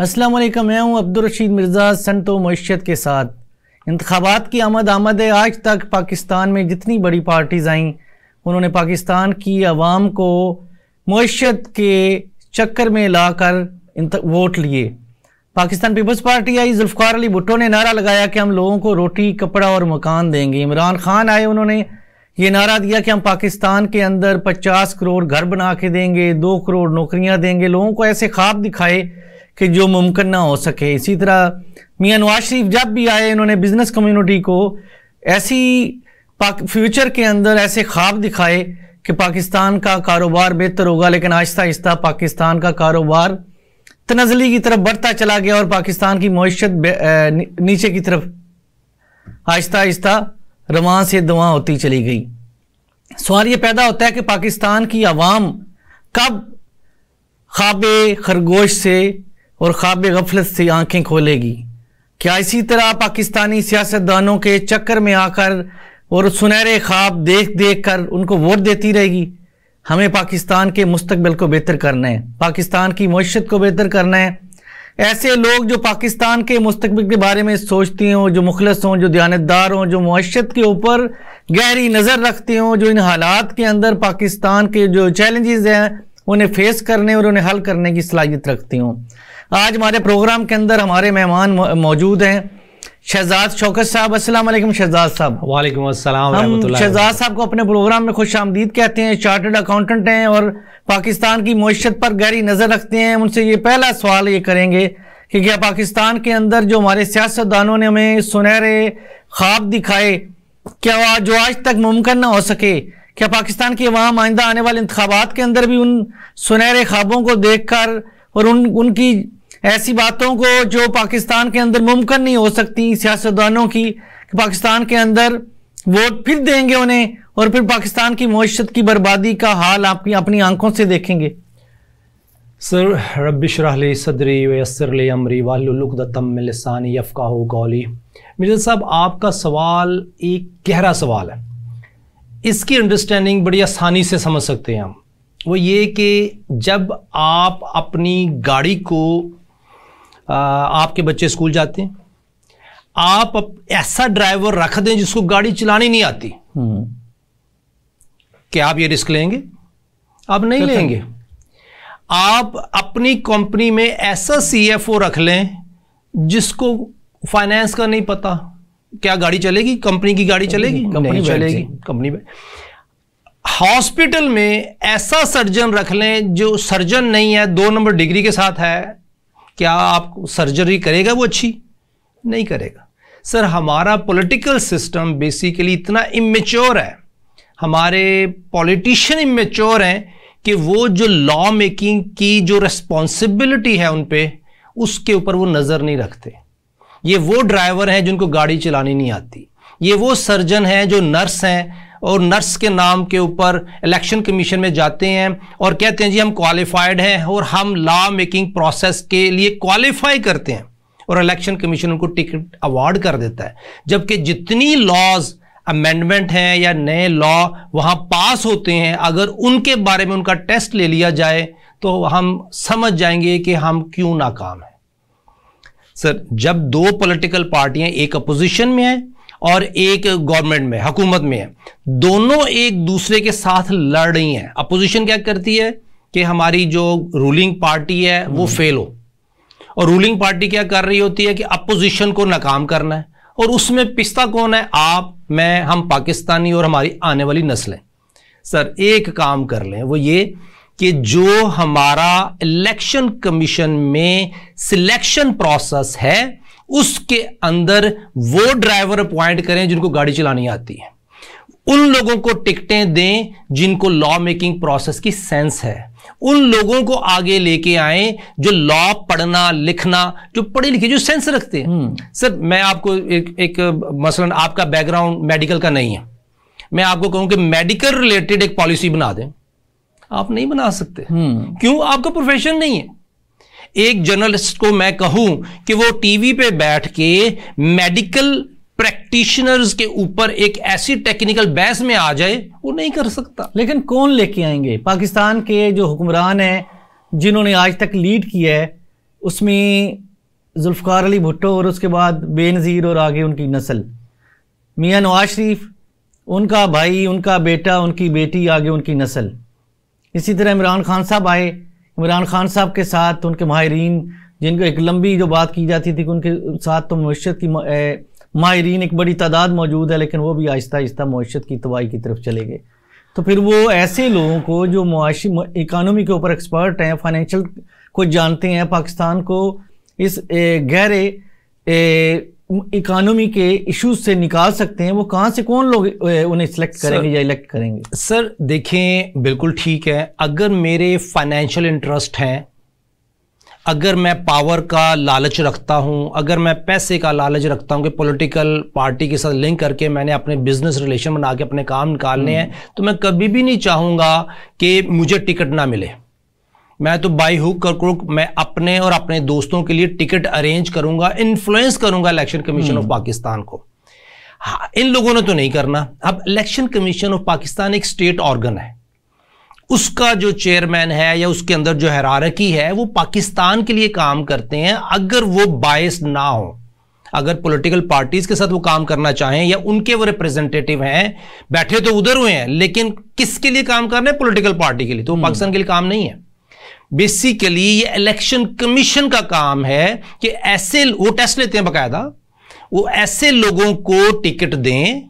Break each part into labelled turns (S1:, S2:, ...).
S1: अस्सलाम वालेकुम मैं हूं अब्दुल रशीद मिर्ज़ा संतो मीशत के साथ इंतबात की आमद आमद है आज तक पाकिस्तान में जितनी बड़ी पार्टीज़ आईं उन्होंने पाकिस्तान की आवाम को मीशत के चक्कर में ला कर वोट लिए पाकिस्तान पीपल्स पार्टी आई जुल्फ़ार अली भुट्टो ने नारा लगाया कि हम लोगों को रोटी कपड़ा और मकान देंगे इमरान खान आए उन्होंने ये नारा दिया कि हम पाकिस्तान के अंदर पचास करोड़ घर बना के देंगे दो करोड़ नौकरियाँ देंगे लोगों को ऐसे ख्वाब दिखाए कि जो मुमकिन ना हो सके इसी तरह मियाँ नवाज शरीफ जब भी आए इन्होंने बिज़नेस कम्यूनिटी को ऐसी फ्यूचर के अंदर ऐसे ख्वाब दिखाए कि पाकिस्तान का कारोबार बेहतर होगा लेकिन आहिस्ता आहिस्ता पाकिस्तान का कारोबार तनजली की तरफ बढ़ता चला गया और पाकिस्तान की मीशत नीचे की तरफ आहिस्ता आहिस्ता रवान से दुआ होती चली गई सवाल ये पैदा होता है कि पाकिस्तान की आवाम कब खाबे खरगोश से और ख्वाब गफलत से आंखें खोलेगी क्या इसी तरह पाकिस्तानी सियासतदानों के चक्कर में आकर और सुनहरे ख्वाब देख देख कर उनको वोट देती रहेगी हमें पाकिस्तान के मुस्तबिल को बेहतर करना है पाकिस्तान की मैशत को बेहतर करना है ऐसे लोग जो पाकिस्तान के मुस्तबिल के बारे में सोचते हों जो मुखलस हों जो दयानतदार हों जो मैशत के ऊपर गहरी नज़र रखते हों जो इन हालात के अंदर पाकिस्तान के जो चैलेंजेस हैं उन्हें फेस करने और उन्हें हल करने की सलाहियत रखती हूँ आज हमारे प्रोग्राम के अंदर हमारे मेहमान मौजूद हैं शहजाद शौकत साहब असल शहजाद साहब
S2: वालेकुम हम शहजाद
S1: साहब को अपने प्रोग्राम में खुश आमदीद कहते हैं चार्टर्ड अकाउंटेंट हैं और पाकिस्तान की मीशत पर गहरी नज़र रखते हैं उनसे ये पहला सवाल ये करेंगे कि क्या पाकिस्तान के अंदर जो हमारे सियासतदानों ने हमें सुनहरे ख्वाब दिखाए क्या जो आज तक मुमकिन ना हो सके क्या पाकिस्तान की अवाम आइंदा आने वाले इंतबात के अंदर भी उन सुनहरे ख्वाबों को देख कर और उन उनकी ऐसी बातों को जो पाकिस्तान के अंदर मुमकिन नहीं हो सकती सियासतदानों की कि पाकिस्तान के अंदर वोट फिर देंगे उन्हें और फिर पाकिस्तान की मीशत की बर्बादी का हाल आप अपनी आंखों से देखेंगे
S2: सर रबिशरा सदरी वसर अमरी वालतमलसानी यफ़ा गौली मिर्जा साहब आपका सवाल एक गहरा सवाल है इसकी अंडरस्टैंडिंग बड़ी आसानी से समझ सकते हैं हम वो ये कि जब आप अपनी गाड़ी को आपके बच्चे स्कूल जाते हैं आप ऐसा ड्राइवर रख दें जिसको गाड़ी चलानी नहीं आती हम्म। क्या आप ये रिस्क लेंगे आप नहीं तो- लेंगे आप अपनी कंपनी में ऐसा सीएफओ रख लें जिसको फाइनेंस का नहीं पता क्या गाड़ी चलेगी कंपनी की गाड़ी चलेगी कंपनी चलेगी कंपनी में हॉस्पिटल में ऐसा सर्जन रख लें जो सर्जन नहीं है दो नंबर डिग्री के साथ है क्या आपको सर्जरी करेगा वो अच्छी नहीं करेगा सर हमारा पॉलिटिकल सिस्टम बेसिकली इतना इमेच्योर है हमारे पॉलिटिशियन इमेच्योर हैं कि वो जो लॉ मेकिंग की जो रिस्पॉन्सिबिलिटी है उन पर उसके ऊपर वो नज़र नहीं रखते ये वो ड्राइवर हैं जिनको गाड़ी चलानी नहीं आती ये वो सर्जन हैं जो नर्स हैं और नर्स के नाम के ऊपर इलेक्शन कमीशन में जाते हैं और कहते हैं जी हम क्वालिफाइड हैं और हम लॉ मेकिंग प्रोसेस के लिए क्वालिफाई करते हैं और इलेक्शन कमीशन उनको टिकट अवार्ड कर देता है जबकि जितनी लॉज अमेंडमेंट हैं या नए लॉ वहाँ पास होते हैं अगर उनके बारे में उनका टेस्ट ले लिया जाए तो हम समझ जाएंगे कि हम क्यों नाकाम हैं सर जब दो पॉलिटिकल पार्टियां एक अपोजिशन में हैं और एक गवर्नमेंट में हुकूमत में है दोनों एक दूसरे के साथ लड़ रही हैं अपोजिशन क्या करती है कि हमारी जो रूलिंग पार्टी है वो हम्म। फेल हो और रूलिंग पार्टी क्या कर रही होती है कि अपोजिशन को नाकाम करना है और उसमें पिस्ता कौन है आप मैं हम पाकिस्तानी और हमारी आने वाली नस्लें सर एक काम कर लें वो ये कि जो हमारा इलेक्शन कमीशन में सिलेक्शन प्रोसेस है उसके अंदर वो ड्राइवर अपॉइंट करें जिनको गाड़ी चलानी आती है उन लोगों को टिकटें दें जिनको लॉ मेकिंग प्रोसेस की सेंस है उन लोगों को आगे लेके आए जो लॉ पढ़ना लिखना जो पढ़े लिखे जो सेंस रखते हैं हम्म। सर मैं आपको एक, एक मसलन आपका बैकग्राउंड मेडिकल का नहीं है मैं आपको कहूं कि मेडिकल रिलेटेड एक पॉलिसी बना दें आप नहीं बना सकते हम्म। क्यों आपका प्रोफेशन नहीं है एक जर्नलिस्ट को मैं कहूं कि वो टीवी पे बैठ के मेडिकल प्रैक्टिशनर्स के ऊपर एक ऐसी टेक्निकल बहस में आ जाए
S1: वो नहीं कर सकता लेकिन कौन लेके आएंगे पाकिस्तान के जो हुक्मरान हैं जिन्होंने आज तक लीड किया है उसमें जुल्फ़ार अली भुट्टो और उसके बाद बेनज़ीर और आगे उनकी नस्ल मियाँ नवाज शरीफ उनका भाई उनका बेटा उनकी बेटी आगे उनकी नस्ल इसी तरह इमरान खान साहब आए इमरान खान साहब के साथ उनके माहरीन जिनको एक लंबी जो बात की जाती थी कि उनके साथ तो मीशत की माहरीन एक बड़ी तादाद मौजूद है लेकिन वो भी आहिस्ता आहिस्ता मीशत की तबाही की तरफ चले गए तो फिर वो ऐसे लोगों को जो मुआशी इकानमी के ऊपर एक्सपर्ट हैं फाइनेंशियल को जानते हैं पाकिस्तान को इस गहरे इकानमी के इश्यूज से निकाल सकते हैं वो कहाँ से कौन लोग उन्हें सिलेक्ट करेंगे या इलेक्ट करेंगे
S2: सर देखें बिल्कुल ठीक है अगर मेरे फाइनेंशियल इंटरेस्ट हैं अगर मैं पावर का लालच रखता हूं अगर मैं पैसे का लालच रखता हूं कि पॉलिटिकल पार्टी के साथ लिंक करके मैंने अपने बिजनेस रिलेशन बना के अपने काम निकालने हम्म। हैं तो मैं कभी भी नहीं चाहूंगा कि मुझे टिकट ना मिले मैं तो बाई हुक करकुक मैं अपने और अपने दोस्तों के लिए टिकट अरेंज करूंगा इन्फ्लुएंस करूंगा इलेक्शन कमीशन ऑफ पाकिस्तान को हाँ, इन लोगों ने तो नहीं करना अब इलेक्शन कमीशन ऑफ पाकिस्तान एक स्टेट ऑर्गन है उसका जो चेयरमैन है या उसके अंदर जो हैरारकी है वो पाकिस्तान के लिए काम करते हैं अगर वो बायस ना हो अगर पॉलिटिकल पार्टीज के साथ वो काम करना चाहें या उनके वो रिप्रेजेंटेटिव हैं बैठे तो उधर हुए हैं लेकिन किसके लिए काम कर रहे हैं पोलिटिकल पार्टी के लिए तो पाकिस्तान hmm. के लिए काम नहीं है बेसिकली ये इलेक्शन कमीशन का काम है कि ऐसे वो टेस्ट लेते हैं बकायदा वो ऐसे लोगों को टिकट दें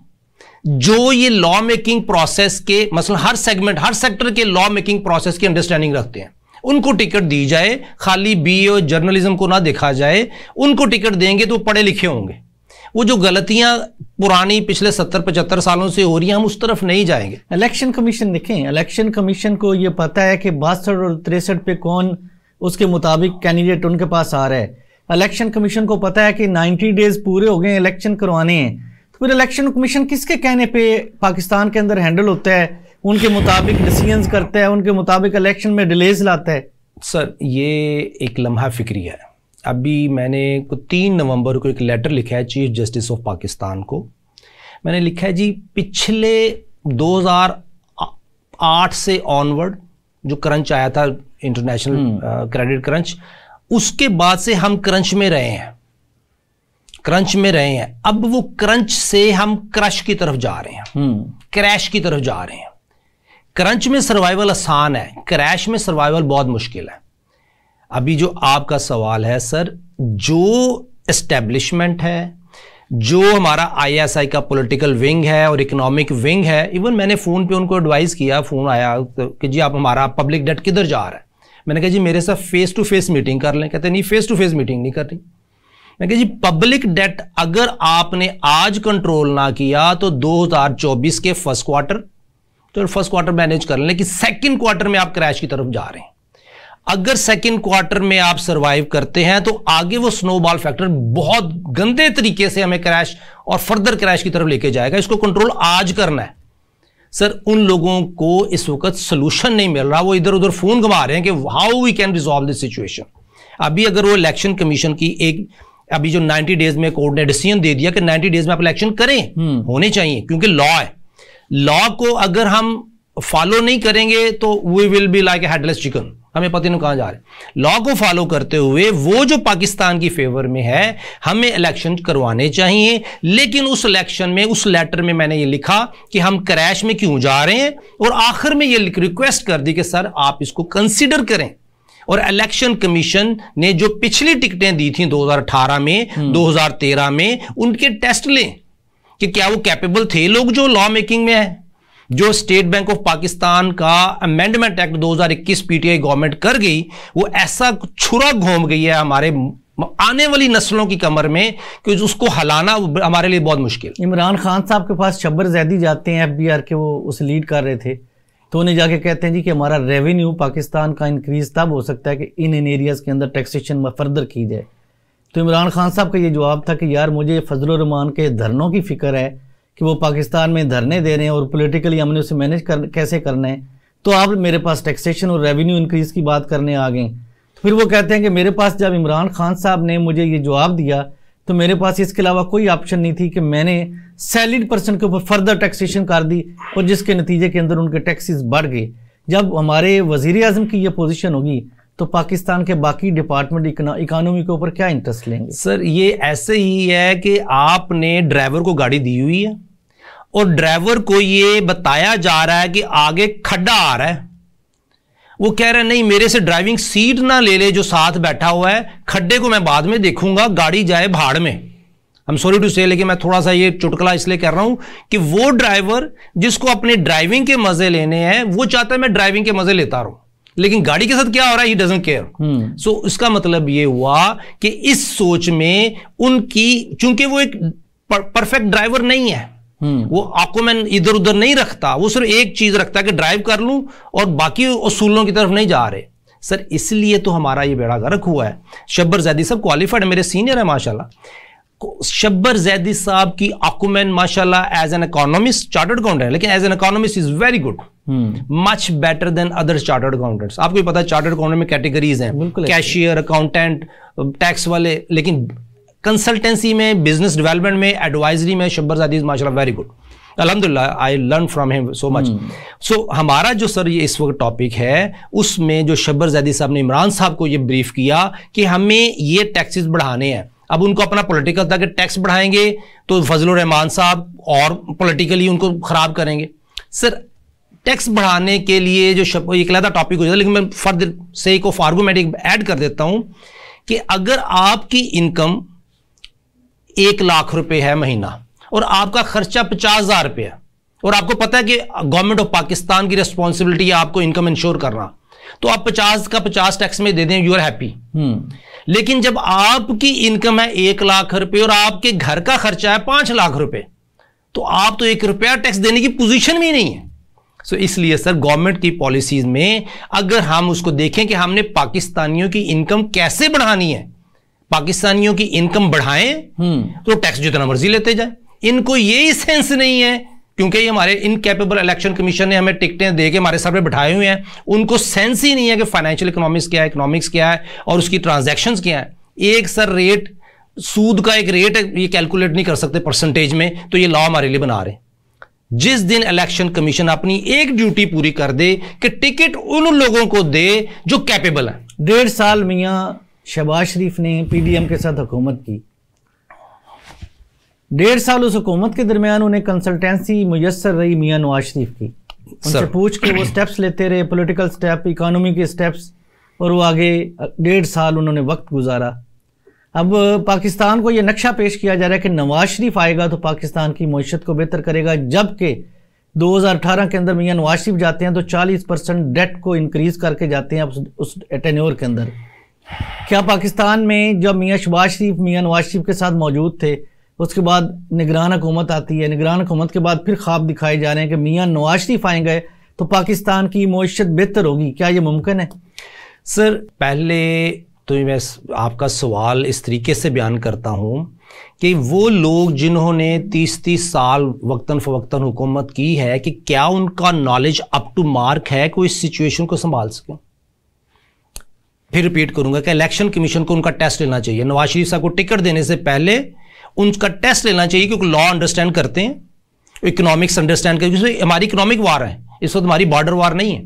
S2: जो ये लॉ मेकिंग प्रोसेस के मसलन हर सेगमेंट हर सेक्टर के लॉ मेकिंग प्रोसेस की अंडरस्टैंडिंग रखते हैं उनको टिकट दी जाए खाली बी और जर्नलिज्म को ना देखा जाए उनको टिकट देंगे तो पढ़े लिखे होंगे वो जो गलतियां पुरानी पिछले सत्तर पचहत्तर सालों से हो रही हैं हम उस तरफ नहीं जाएंगे
S1: इलेक्शन कमीशन देखें इलेक्शन कमीशन को ये पता है कि बासठ और तिरसठ पे कौन उसके मुताबिक कैंडिडेट उनके पास आ रहा है इलेक्शन कमीशन को पता है कि 90 डेज पूरे हो गए इलेक्शन करवाने हैं तो फिर इलेक्शन कमीशन किसके कहने पे पाकिस्तान के अंदर हैंडल होता है उनके मुताबिक डिसीजन करता है उनके मुताबिक इलेक्शन में डिलेज लाता है
S2: सर ये एक लम्हा फिक्रिया है अभी मैंने को तीन नवंबर को एक लेटर लिखा है चीफ जस्टिस ऑफ पाकिस्तान को मैंने लिखा है जी पिछले 2008 से ऑनवर्ड जो क्रंच आया था इंटरनेशनल क्रेडिट क्रंच उसके बाद से हम क्रंच में रहे हैं क्रंच में रहे हैं अब वो क्रंच से हम क्रश की तरफ जा रहे हैं क्रैश हम्म। की तरफ जा रहे हैं क्रंच में सर्वाइवल आसान है क्रैश में सर्वाइवल बहुत मुश्किल है अभी जो आपका सवाल है सर जो एस्टेब्लिशमेंट है जो हमारा आईएसआई का पॉलिटिकल विंग है और इकोनॉमिक विंग है इवन मैंने फ़ोन पे उनको एडवाइस किया फ़ोन आया तो कि जी आप हमारा पब्लिक डेट किधर जा रहा है मैंने कहा जी मेरे साथ फेस टू फेस मीटिंग कर लें कहते नहीं फेस टू फेस मीटिंग नहीं कर रही मैंने कहा जी पब्लिक डेट अगर आपने आज कंट्रोल ना किया तो दो के फर्स्ट क्वार्टर तो फर्स्ट क्वार्टर मैनेज कर लें कि सेकेंड क्वार्टर में आप क्रैश की तरफ जा रहे हैं अगर सेकेंड क्वार्टर में आप सर्वाइव करते हैं तो आगे वो स्नोबॉल फैक्टर बहुत गंदे तरीके से हमें क्रैश और फर्दर क्रैश की तरफ लेके जाएगा इसको कंट्रोल आज करना है सर उन लोगों को इस वक्त सोल्यूशन नहीं मिल रहा वो इधर उधर फोन घुमा रहे हैं कि how we can resolve this situation अभी अगर वो इलेक्शन कमीशन की एक अभी जो 90 डेज में कोर्ट ने डिसीजन दे दिया कि 90 डेज में आप इलेक्शन करें हम्म। होने चाहिए क्योंकि लॉ है लॉ को अगर हम फॉलो नहीं करेंगे तो we will be like headless chicken हमें पता नहीं कहां जा रहे लॉ को फॉलो करते हुए वो जो पाकिस्तान की फेवर में है हमें इलेक्शन करवाने चाहिए लेकिन उस इलेक्शन में उस लेटर में मैंने ये लिखा कि हम क्रैश में क्यों जा रहे हैं और आखिर में ये रिक्वेस्ट कर दी कि सर आप इसको कंसिडर करें और इलेक्शन कमीशन ने जो पिछली टिकटें दी थी 2018 में 2013 हम्म। में उनके टेस्ट लें कि क्या वो कैपेबल थे लोग जो लॉ मेकिंग में है जो स्टेट बैंक ऑफ पाकिस्तान का अमेंडमेंट एक्ट 2021 पीटीआई गवर्नमेंट कर गई वो ऐसा छुरा घूम गई है हमारे आने वाली नस्लों की कमर में कि उसको हलाना हमारे लिए बहुत मुश्किल
S1: इमरान खान साहब के पास शब्बर जैदी जाते हैं एफ के वो उसे लीड कर रहे थे तो उन्हें जाके कहते हैं जी कि हमारा रेवेन्यू पाकिस्तान का इंक्रीज तब हो सकता है कि इन इन एरियाज़ के अंदर टैक्सेशन में फर्दर की जाए तो इमरान खान साहब का ये जवाब था कि यार मुझे फजल के धरनों की फ़िक्र है कि वो पाकिस्तान में धरने दे रहे हैं और पोलिटिकली हमने उसे मैनेज कर कैसे करना है तो आप मेरे पास टैक्सेशन और रेवेन्यू इंक्रीज़ की बात करने आ गए तो फिर वो कहते हैं कि मेरे पास जब इमरान खान साहब ने मुझे ये जवाब दिया तो मेरे पास इसके अलावा कोई ऑप्शन नहीं थी कि मैंने सैलिड पर्सन के ऊपर फर्दर टैक्सेशन कर दी और जिसके नतीजे के अंदर उनके टैक्सेस बढ़ गए जब हमारे वजीर अजम की यह पोजिशन होगी तो पाकिस्तान के बाकी डिपार्टमेंट इकोनॉमी के ऊपर क्या इंटरेस्ट लेंगे
S2: सर ये ऐसे ही है कि आपने ड्राइवर को गाड़ी दी हुई है और ड्राइवर को ये बताया जा रहा है कि आगे खड्डा आ रहा है वो कह रहा है नहीं मेरे से ड्राइविंग सीट ना ले ले जो साथ बैठा हुआ है खड्डे को मैं बाद में देखूंगा गाड़ी जाए भाड़ में हम सॉरी टू से लेकिन मैं थोड़ा सा ये चुटकला इसलिए कर रहा हूं कि वो ड्राइवर जिसको अपने ड्राइविंग के मजे लेने हैं वो चाहता है मैं ड्राइविंग के मजे लेता रहूं लेकिन गाड़ी के साथ क्या हो रहा है ही डजेंट
S1: केयर
S2: सो इसका मतलब ये हुआ कि इस सोच में उनकी चूंकि वो एक परफेक्ट ड्राइवर नहीं है हम्म। वो आंखों में इधर उधर नहीं रखता वो सिर्फ एक चीज रखता है कि ड्राइव कर लूं और बाकी असूलों की तरफ नहीं जा रहे सर इसलिए तो हमारा ये बेड़ा गर्क हुआ है शब्बर जैदी साहब क्वालिफाइड मेरे सीनियर है माशाल्लाह शब्बर जैदी साहब की आकुमेन माशाल्लाह as an economist chartered accountant लेकिन as an economist is very good much better than other chartered accountants आपको पता है चार्टर्ड अकाउंटेंट में कैटेगरीज हैं कैशियर अकाउंटेंट टैक्स वाले लेकिन कंसल्टेंसी में बिजनेस डेवलपमेंट में एडवाइजरी में शब्बर अजीज माशा वेरी गुड अलहमदिल्ला I learn from him so much so हमारा जो सर ये इस वक्त टॉपिक है उसमें जो शब्बर जैदी साहब ने इमरान साहब को ये ब्रीफ किया कि हमें ये टैक्सेस बढ़ाने हैं अब उनको अपना पॉलिटिकल था कि टैक्स बढ़ाएंगे तो फजल रहमान साहब और पॉलिटिकली उनको ख़राब करेंगे सर टैक्स बढ़ाने के लिए जो शब एक अलहदा टॉपिक हो जाता है लेकिन मैं फर्द से एक ऑफ आर्गूमेंट ऐड कर देता हूँ कि अगर आपकी इनकम एक लाख रुपए है महीना और आपका खर्चा पचास हजार रुपये है और आपको पता है कि गवर्नमेंट ऑफ पाकिस्तान की रिस्पॉन्सिबिलिटी है आपको इनकम इंश्योर करना तो आप पचास का पचास टैक्स में दे दें यू आर हैप्पी लेकिन जब आपकी इनकम है एक लाख रुपए और आपके घर का खर्चा है पांच लाख रुपए तो आप तो एक रुपया टैक्स देने की पोजीशन में नहीं है सो so, इसलिए सर गवर्नमेंट की पॉलिसीज में अगर हम उसको देखें कि हमने पाकिस्तानियों की इनकम कैसे बढ़ानी है पाकिस्तानियों की इनकम बढ़ाएं हम्म। तो टैक्स जितना मर्जी लेते जाए इनको ये सेंस नहीं है क्योंकि ये हमारे इनकेपेबल इलेक्शन कमीशन ने हमें टिकटें दे के हमारे सामने बैठाए हुए हैं उनको सेंस ही नहीं है कि फाइनेंशियल इकोनॉमिक्स क्या है इकोनॉमिक्स क्या है और उसकी ट्रांजेक्शन क्या है एक सर रेट सूद का एक रेट ये कैलकुलेट नहीं कर सकते परसेंटेज में तो ये लॉ हमारे लिए बना रहे हैं जिस दिन इलेक्शन कमीशन अपनी एक ड्यूटी पूरी कर दे कि
S1: टिकट उन लोगों को दे जो कैपेबल है डेढ़ साल मियाँ शहबाज शरीफ ने पीडीएम के साथ हुकूमत की डेढ़ साल उस हुकूमत के दरमियान उन्हें कंसल्टेंसी मैसर रही मियाँ नवाज शरीफ की उनसे पूछ के वो स्टेप्स लेते रहे पॉलिटिकल स्टेप इकानमी के स्टेप्स और वो आगे डेढ़ साल उन्होंने वक्त गुजारा अब पाकिस्तान को ये नक्शा पेश किया जा रहा है कि नवाज शरीफ आएगा तो पाकिस्तान की मीशत को बेहतर करेगा जबकि 2018 के अंदर मियाँ नवाज शरीफ जाते हैं तो 40 परसेंट डेट को इंक्रीज करके जाते हैं उस, उस के अंदर क्या पाकिस्तान में जब मियाँ शबाज शरीफ मियाँ नवाज शरीफ के साथ मौजूद थे उसके बाद निगरान हुकूमत आती है निगरान हुकूमत के बाद फिर ख्वाब दिखाए जा रहे हैं कि मियाँ नवाज शरीफ आए गए तो पाकिस्तान की मीशत बेहतर होगी क्या ये मुमकिन है
S2: सर पहले तो मैं आपका सवाल इस तरीके से बयान करता हूँ कि वो लोग जिन्होंने तीस तीस साल वक्ता फ़वक्ता हुकूमत की है कि क्या उनका नॉलेज अप टू मार्क है कि इस सिचुएशन को संभाल सकें फिर रिपीट करूंगा कि इलेक्शन कमीशन को उनका टेस्ट लेना चाहिए नवाज शरीफ साहब को टिकट देने से पहले उनका टेस्ट लेना चाहिए क्योंकि लॉ अंडरस्टैंड करते हैं इकोनॉमिक्स अंडरस्टैंड करते हैं हमारी इकोनॉमिक वार है इस वक्त हमारी बॉर्डर वार नहीं है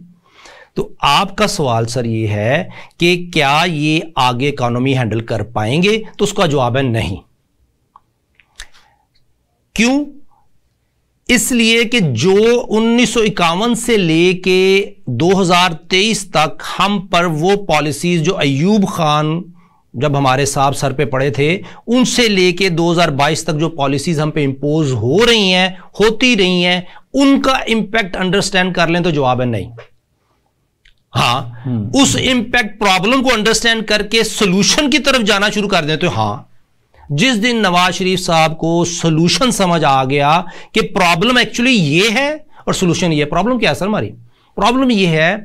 S2: तो आपका सवाल सर ये है कि क्या ये आगे इकोनॉमी हैंडल कर पाएंगे तो उसका जवाब है नहीं क्यों इसलिए कि जो उन्नीस से लेके 2023 तक हम पर वो पॉलिसीज़ जो अयूब खान जब हमारे साहब सर पे पड़े थे उनसे लेके 2022 तक जो पॉलिसीज़ हम पे इम्पोज हो रही हैं होती रही हैं उनका इंपैक्ट अंडरस्टैंड कर लें तो जवाब है नहीं हाँ हम्म। उस इंपैक्ट प्रॉब्लम को अंडरस्टैंड करके सोल्यूशन की तरफ जाना शुरू कर दें तो हाँ जिस दिन नवाज शरीफ साहब को सोल्यूशन समझ आ गया कि प्रॉब्लम एक्चुअली ये है और सोल्यूशन ये प्रॉब्लम क्या है सर हमारी प्रॉब्लम ये है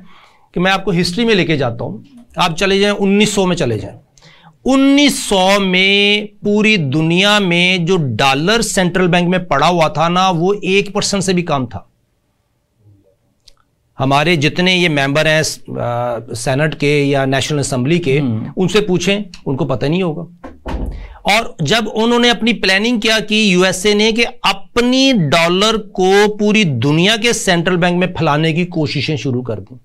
S2: कि मैं आपको हिस्ट्री में लेके जाता हूँ आप चले जाएं 1900 में चले जाएं 1900 में पूरी दुनिया में जो डॉलर सेंट्रल बैंक में पड़ा हुआ था ना वो एक परसेंट से भी कम था हमारे जितने ये मेंबर हैं सेनेट के या नेशनल असम्बली के हम्म। उनसे पूछें उनको पता नहीं होगा और जब उन्होंने अपनी प्लानिंग क्या की यूएसए ने कि अपनी डॉलर को पूरी दुनिया के सेंट्रल बैंक में फैलाने की कोशिशें शुरू कर दी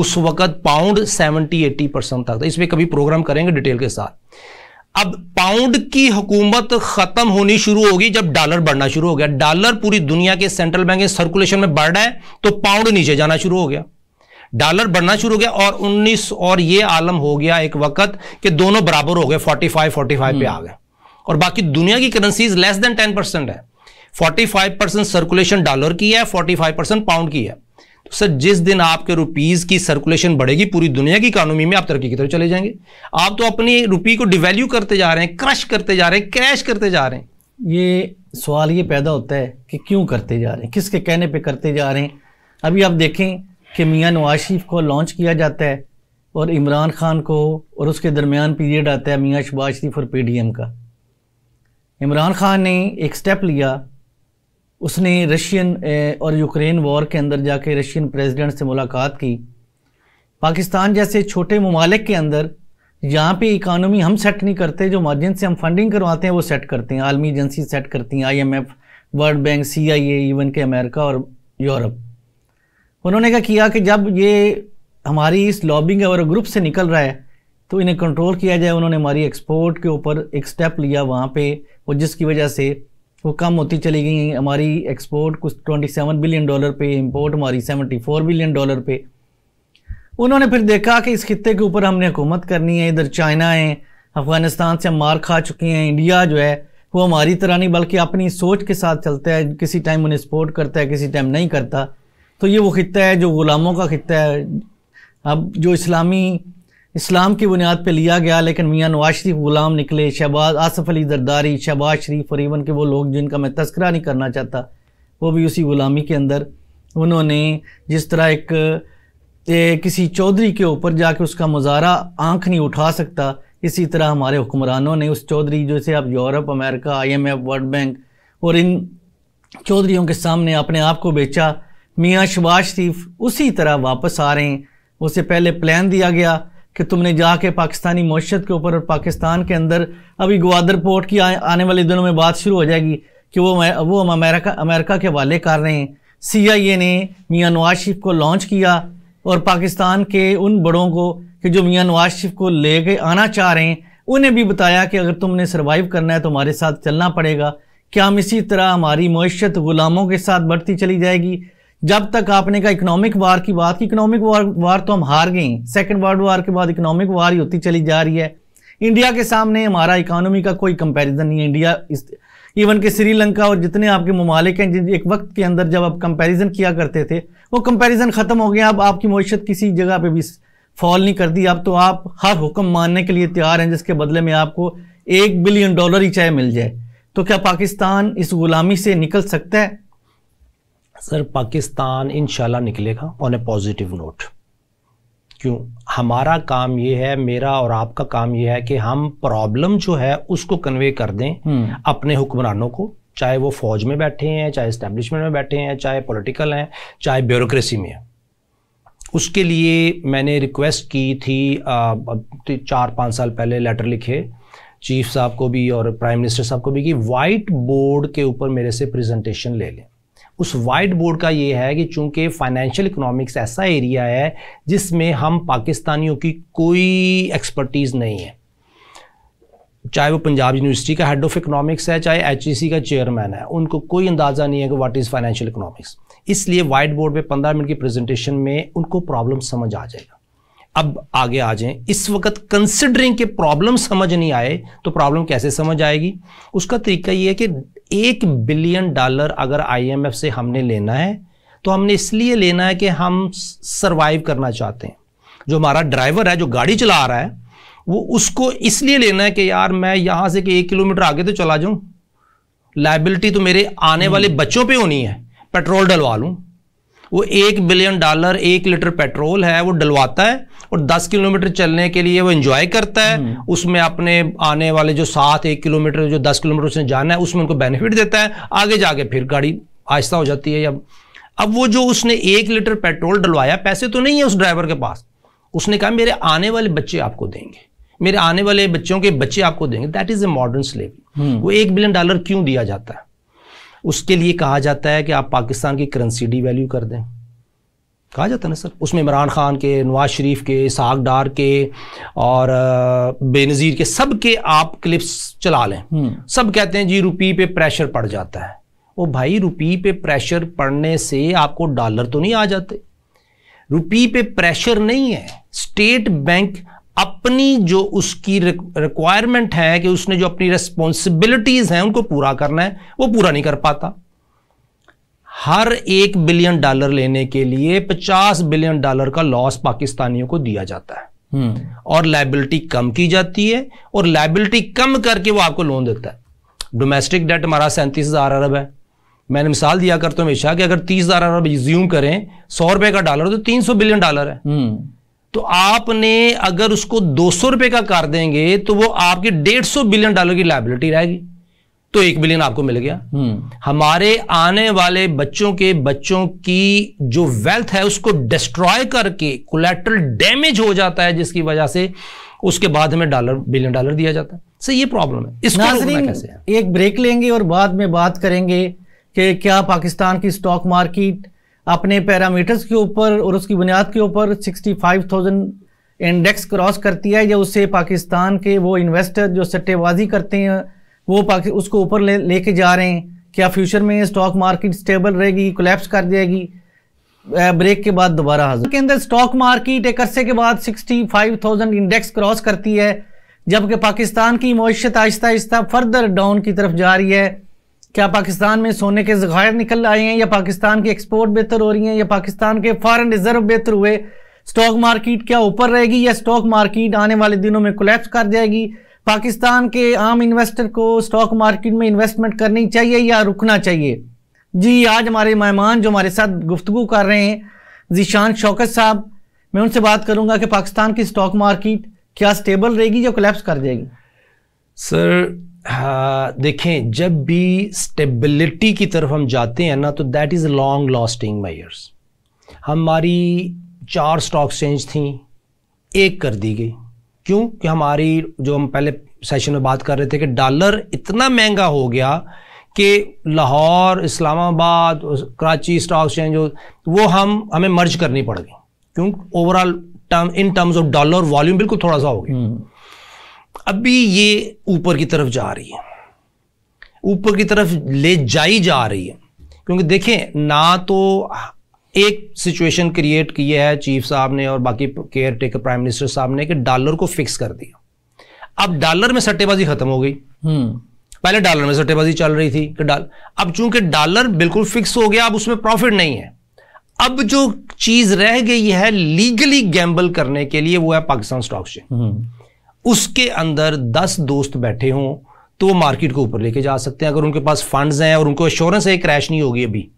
S2: उस वक्त पाउंड 70-80 परसेंट तक था इसमें कभी प्रोग्राम करेंगे डिटेल के साथ अब पाउंड की हुकूमत खत्म होनी शुरू होगी जब डॉलर बढ़ना शुरू हो गया डॉलर पूरी दुनिया के सेंट्रल बैंक के सर्कुलेशन में बढ़ रहा है तो पाउंड नीचे जाना शुरू हो गया डॉलर बढ़ना शुरू हो गया और 19 और ये आलम हो गया एक वक्त कि दोनों बराबर हो गए 45 45 पे आ हम्म। गए और बाकी दुनिया की करेंसीज लेस देन 10 परसेंट है 45 परसेंट सर्कुलेशन डॉलर की है 45 परसेंट पाउंड की है तो सर जिस दिन आपके रुपीज की सर्कुलेशन बढ़ेगी पूरी दुनिया की इकोनॉमी में आप तरक्की की तरफ चले जाएंगे आप तो अपनी रुपी को डिवेल्यू करते जा रहे हैं क्रश करते जा रहे हैं क्रैश करते जा रहे हैं
S1: ये सवाल ये पैदा होता है कि क्यों करते जा रहे हैं किसके कहने पे करते जा रहे हैं अभी आप देखें कि मियाँ नवाज शरीफ को लॉन्च किया जाता है और इमरान खान को और उसके दरमियान पीरियड आता है मियाँ शबाज शरीफ और एम का इमरान खान ने एक स्टेप लिया उसने रशियन और यूक्रेन वॉर के अंदर जाके रशियन प्रेसिडेंट से मुलाकात की पाकिस्तान जैसे छोटे ममालिक के अंदर यहाँ पे इकानमी हम सेट नहीं करते जो मार्जिन से हम फंडिंग करवाते हैं वो सेट करते हैं आलमी एजेंसी सेट करती हैं IMF World Bank CIA even के अमेरिका और यूरोप उन्होंने क्या किया कि जब ये हमारी इस लॉबिंग और ग्रुप से निकल रहा है तो इन्हें कंट्रोल किया जाए उन्होंने हमारी एक्सपोर्ट के ऊपर एक स्टेप लिया वहाँ पे और जिसकी वजह से वो कम होती चली गई हमारी एक्सपोर्ट कुछ 27 बिलियन डॉलर पे इंपोर्ट हमारी 74 बिलियन डॉलर पे उन्होंने फिर देखा कि इस खत्े के ऊपर हमने हुकूमत करनी है इधर चाइना है अफ़गानिस्तान से हम मार खा चुके हैं इंडिया जो है वो हमारी तरह नहीं बल्कि अपनी सोच के साथ चलता है किसी टाइम उन्हें सपोर्ट करता है किसी टाइम नहीं करता तो ये वो खत्ता है जो ग़ुलामों का खत्ता है अब जो इस्लामी इस्लाम की बुनियाद पर लिया गया लेकिन मियाँ नवाज शरीफ ग़ुलाम निकले शहबाज आसफ़ अली जरदारी शहबाज शरीफ और इवन के वो लोग जिनका मैं तस्करा नहीं करना चाहता वो भी उसी ग़ुलामी के अंदर उन्होंने जिस तरह एक ए, किसी चौधरी के ऊपर जाके उसका मुजारा आँख नहीं उठा सकता इसी तरह हमारे हुक्मरानों ने उस चौधरी जैसे आप Europe America F World Bank और इन चौधरीों के सामने अपने आप को बेचा मियाँ शबाज शरीफ उसी तरह वापस आ रहे हैं उससे पहले प्लान दिया गया कि तुमने जाके पाकिस्तानी मीशत के ऊपर और पाकिस्तान के अंदर अभी ग्वादर पोर्ट की आ, आने वाले दिनों में बात शुरू हो जाएगी कि वो वो हम अमेरिका अमेरिका के हवाले कर रहे हैं सी आई ए ने मियाँ नवाज शरीफ को लॉन्च किया और पाकिस्तान के उन बड़ों को कि जो मियाँ नवाज शरीफ को ले के आना चाह रहे हैं उन्हें भी बताया कि अगर तुमने सर्वाइव करना है तो हमारे साथ चलना पड़ेगा क्या हम इसी तरह हमारी मीशत ग़ुलामों के साथ बढ़ती चली जाएगी जब तक आपने कहा इकोनॉमिक वार की बात की इकोनॉमिक वार वार तो हम हार गए सेकेंड वर्ल्ड वार के बाद इकोनॉमिक वार ही होती चली जा रही है इंडिया के सामने हमारा इकानमी का कोई कंपैरिजन नहीं है इंडिया इस इवन के श्रीलंका और जितने आपके ममालिक हैं जिन एक वक्त के अंदर जब आप कंपेरिज़न किया करते थे वो कंपेरिजन ख़त्म हो गया अब आपकी मीशत किसी जगह पर भी फॉल नहीं कर दी अब तो आप हर हुक्म मानने के लिए तैयार हैं जिसके बदले में आपको एक बिलियन डॉलर ही चाहे मिल जाए तो क्या पाकिस्तान इस गुलामी से निकल सकता है सर पाकिस्तान इन निकलेगा
S2: ऑन ए पॉजिटिव नोट क्यों हमारा काम ये है मेरा और आपका काम ये है कि हम प्रॉब्लम जो है उसको कन्वे कर दें हम्म। अपने हुक्मरानों को चाहे वो फौज में बैठे हैं चाहे इस्टेब्लिशमेंट में बैठे हैं चाहे पॉलिटिकल हैं चाहे ब्यूरोक्रेसी में है उसके लिए मैंने रिक्वेस्ट की थी आ, चार पाँच साल पहले लेटर लिखे चीफ साहब को भी और प्राइम मिनिस्टर साहब को भी कि वाइट बोर्ड के ऊपर मेरे से प्रेजेंटेशन ले लें उस वाइट बोर्ड का ये है कि चूंकि फाइनेंशियल इकोनॉमिक्स ऐसा एरिया है जिसमें हम पाकिस्तानियों की कोई एक्सपर्टीज़ नहीं है चाहे वो पंजाब यूनिवर्सिटी का हेड ऑफ इकोनॉमिक्स है चाहे एच e का चेयरमैन है उनको कोई अंदाज़ा नहीं है कि व्हाट इज़ फाइनेंशियल इकोनॉमिक्स इसलिए वाइट बोर्ड पे पंद्रह मिनट की प्रेजेंटेशन में उनको प्रॉब्लम समझ आ जाएगा अब आगे आ जाएं इस वक्त कंसिडरिंग के प्रॉब्लम समझ नहीं आए तो प्रॉब्लम कैसे समझ आएगी उसका तरीका यह है कि एक बिलियन डॉलर अगर आईएमएफ से हमने लेना है तो हमने इसलिए लेना है कि हम सरवाइव करना चाहते हैं जो हमारा ड्राइवर है जो गाड़ी चला रहा है वो उसको इसलिए लेना है कि यार मैं यहां से कि एक किलोमीटर आगे तो चला जाऊं लाइबिलिटी तो मेरे आने वाले हम्म। बच्चों पे होनी है पेट्रोल डलवा लूं वो एक बिलियन डॉलर एक लीटर पेट्रोल है वो डलवाता है और 10 किलोमीटर चलने के लिए वो एंजॉय करता है हम्म। उसमें अपने आने वाले जो सात एक किलोमीटर जो दस किलोमीटर उसने जाना है उसमें उनको बेनिफिट देता है आगे जाके फिर गाड़ी आहिस्ता हो जाती है या अब वो जो उसने एक लीटर पेट्रोल डलवाया पैसे तो नहीं है उस ड्राइवर के पास उसने कहा मेरे आने वाले बच्चे आपको देंगे मेरे आने वाले बच्चों के बच्चे आपको देंगे that is a modern slavery वो एक बिलियन डॉलर क्यों दिया जाता है उसके लिए कहा जाता है कि आप पाकिस्तान की करेंसी डी वैल्यू कर दें कहा जाता है ना सर उसमें इमरान खान के नवाज शरीफ के साग डार के और बेनज़ीर के सब के आप क्लिप्स चला लें हम्म। सब कहते हैं जी रुपी पे प्रेशर पड़ जाता है ओ भाई रुपी पे प्रेशर पड़ने से आपको डॉलर तो नहीं आ जाते रुपी पे प्रेशर नहीं है स्टेट बैंक अपनी जो उसकी रिक्वायरमेंट है कि उसने जो अपनी रिस्पॉन्सिबिलिटीज हैं उनको पूरा करना है वो पूरा नहीं कर पाता हर एक बिलियन डॉलर लेने के लिए पचास बिलियन डॉलर का लॉस पाकिस्तानियों को दिया जाता है हम्म। और लाइबिलिटी कम की जाती है और लाइबिलिटी कम करके वो आपको लोन देता है डोमेस्टिक डेट हमारा सैंतीस हज़ार अरब है मैंने मिसाल दिया करता तो हूं हमेशा कि अगर तीस हज़ार अरब रिज्यूम करें सौ रुपए का डॉलर तो तीन सौ बिलियन डॉलर है हम्म। तो आपने अगर उसको दो सौ रुपए का कर देंगे तो वो आपकी डेढ़ सौ बिलियन डॉलर की लाइबिलिटी रहेगी तो एक बिलियन आपको मिल गया हम्म। हमारे आने वाले बच्चों के बच्चों की जो वेल्थ है उसको डिस्ट्रॉय करके कोलेट्रल डैमेज हो जाता है जिसकी वजह से उसके बाद हमें डॉलर बिलियन डॉलर दिया
S1: जाता है सर ये प्रॉब्लम है इसको कैसे है? एक ब्रेक लेंगे और बाद में बात करेंगे कि क्या पाकिस्तान की स्टॉक मार्केट अपने पैरामीटर्स के ऊपर और उसकी बुनियाद के ऊपर 65,000 इंडेक्स क्रॉस करती है या उससे पाकिस्तान के वो इन्वेस्टर जो सट्टेबाजी करते हैं वो उसको ऊपर ले लेके जा रहे हैं क्या फ्यूचर में स्टॉक मार्केट स्टेबल रहेगी कोलेप्स कर जाएगी ब्रेक के बाद दोबारा हाजिर के अंदर स्टॉक मार्केट एक अरसे के बाद 65,000 इंडेक्स क्रॉस करती है जबकि पाकिस्तान की मैशत आहिस्ता आहिस्ता फर्दर डाउन की तरफ जा रही है क्या पाकिस्तान में सोने के जखायर निकल आए हैं या पाकिस्तान की एक्सपोर्ट बेहतर हो रही है या पाकिस्तान के फॉरन रिजर्व बेहतर हुए स्टॉक मार्केट क्या ऊपर रहेगी या स्टॉक मार्केट आने वाले दिनों में कोलेप्स कर जाएगी पाकिस्तान के आम इन्वेस्टर को स्टॉक मार्केट में इन्वेस्टमेंट करनी चाहिए या रुकना चाहिए जी आज हमारे मेहमान जो हमारे साथ गुफ्तु कर रहे हैं जीशान शौकत साहब मैं उनसे बात करूंगा कि पाकिस्तान की स्टॉक मार्केट क्या स्टेबल रहेगी या कोलेप्स कर जाएगी
S2: सर आ, हाँ, देखें जब भी स्टेबिलिटी की तरफ हम जाते हैं ना तो दैट इज़ लॉन्ग लास्टिंग मायर्स हमारी चार स्टॉक चेंज थी एक कर दी गई क्यों कि हमारी जो हम पहले सेशन में बात कर रहे थे कि डॉलर इतना महंगा हो गया कि लाहौर इस्लामाबाद कराची स्टॉक हो वो हम हमें मर्ज करनी पड़ गई क्यों overall term in terms of dollar volume बिल्कुल थोड़ा सा हो गया हम्म। अभी ये ऊपर की तरफ जा रही है ऊपर की तरफ ले जाई जा रही है क्योंकि देखें ना तो एक सिचुएशन क्रिएट की है चीफ साहब ने और बाकी केयर टेकर प्राइम मिनिस्टर साहब ने कि डॉलर को फिक्स कर दिया अब डॉलर में सट्टेबाजी खत्म हो गई हम्म। पहले डॉलर में सट्टेबाजी चल रही थी कि डाल अब चूंकि डॉलर बिल्कुल फिक्स हो गया अब उसमें प्रॉफिट नहीं है अब जो चीज रह गई है लीगली गैम्बल करने के लिए वो है पाकिस्तान स्टॉक हम्म। एक्सचेंज उसके अंदर दस दोस्त बैठे हों तो वो मार्केट को ऊपर लेके जा सकते हैं अगर उनके पास फंड्स हैं और उनको एश्योरेंस है क्रैश नहीं होगी अभी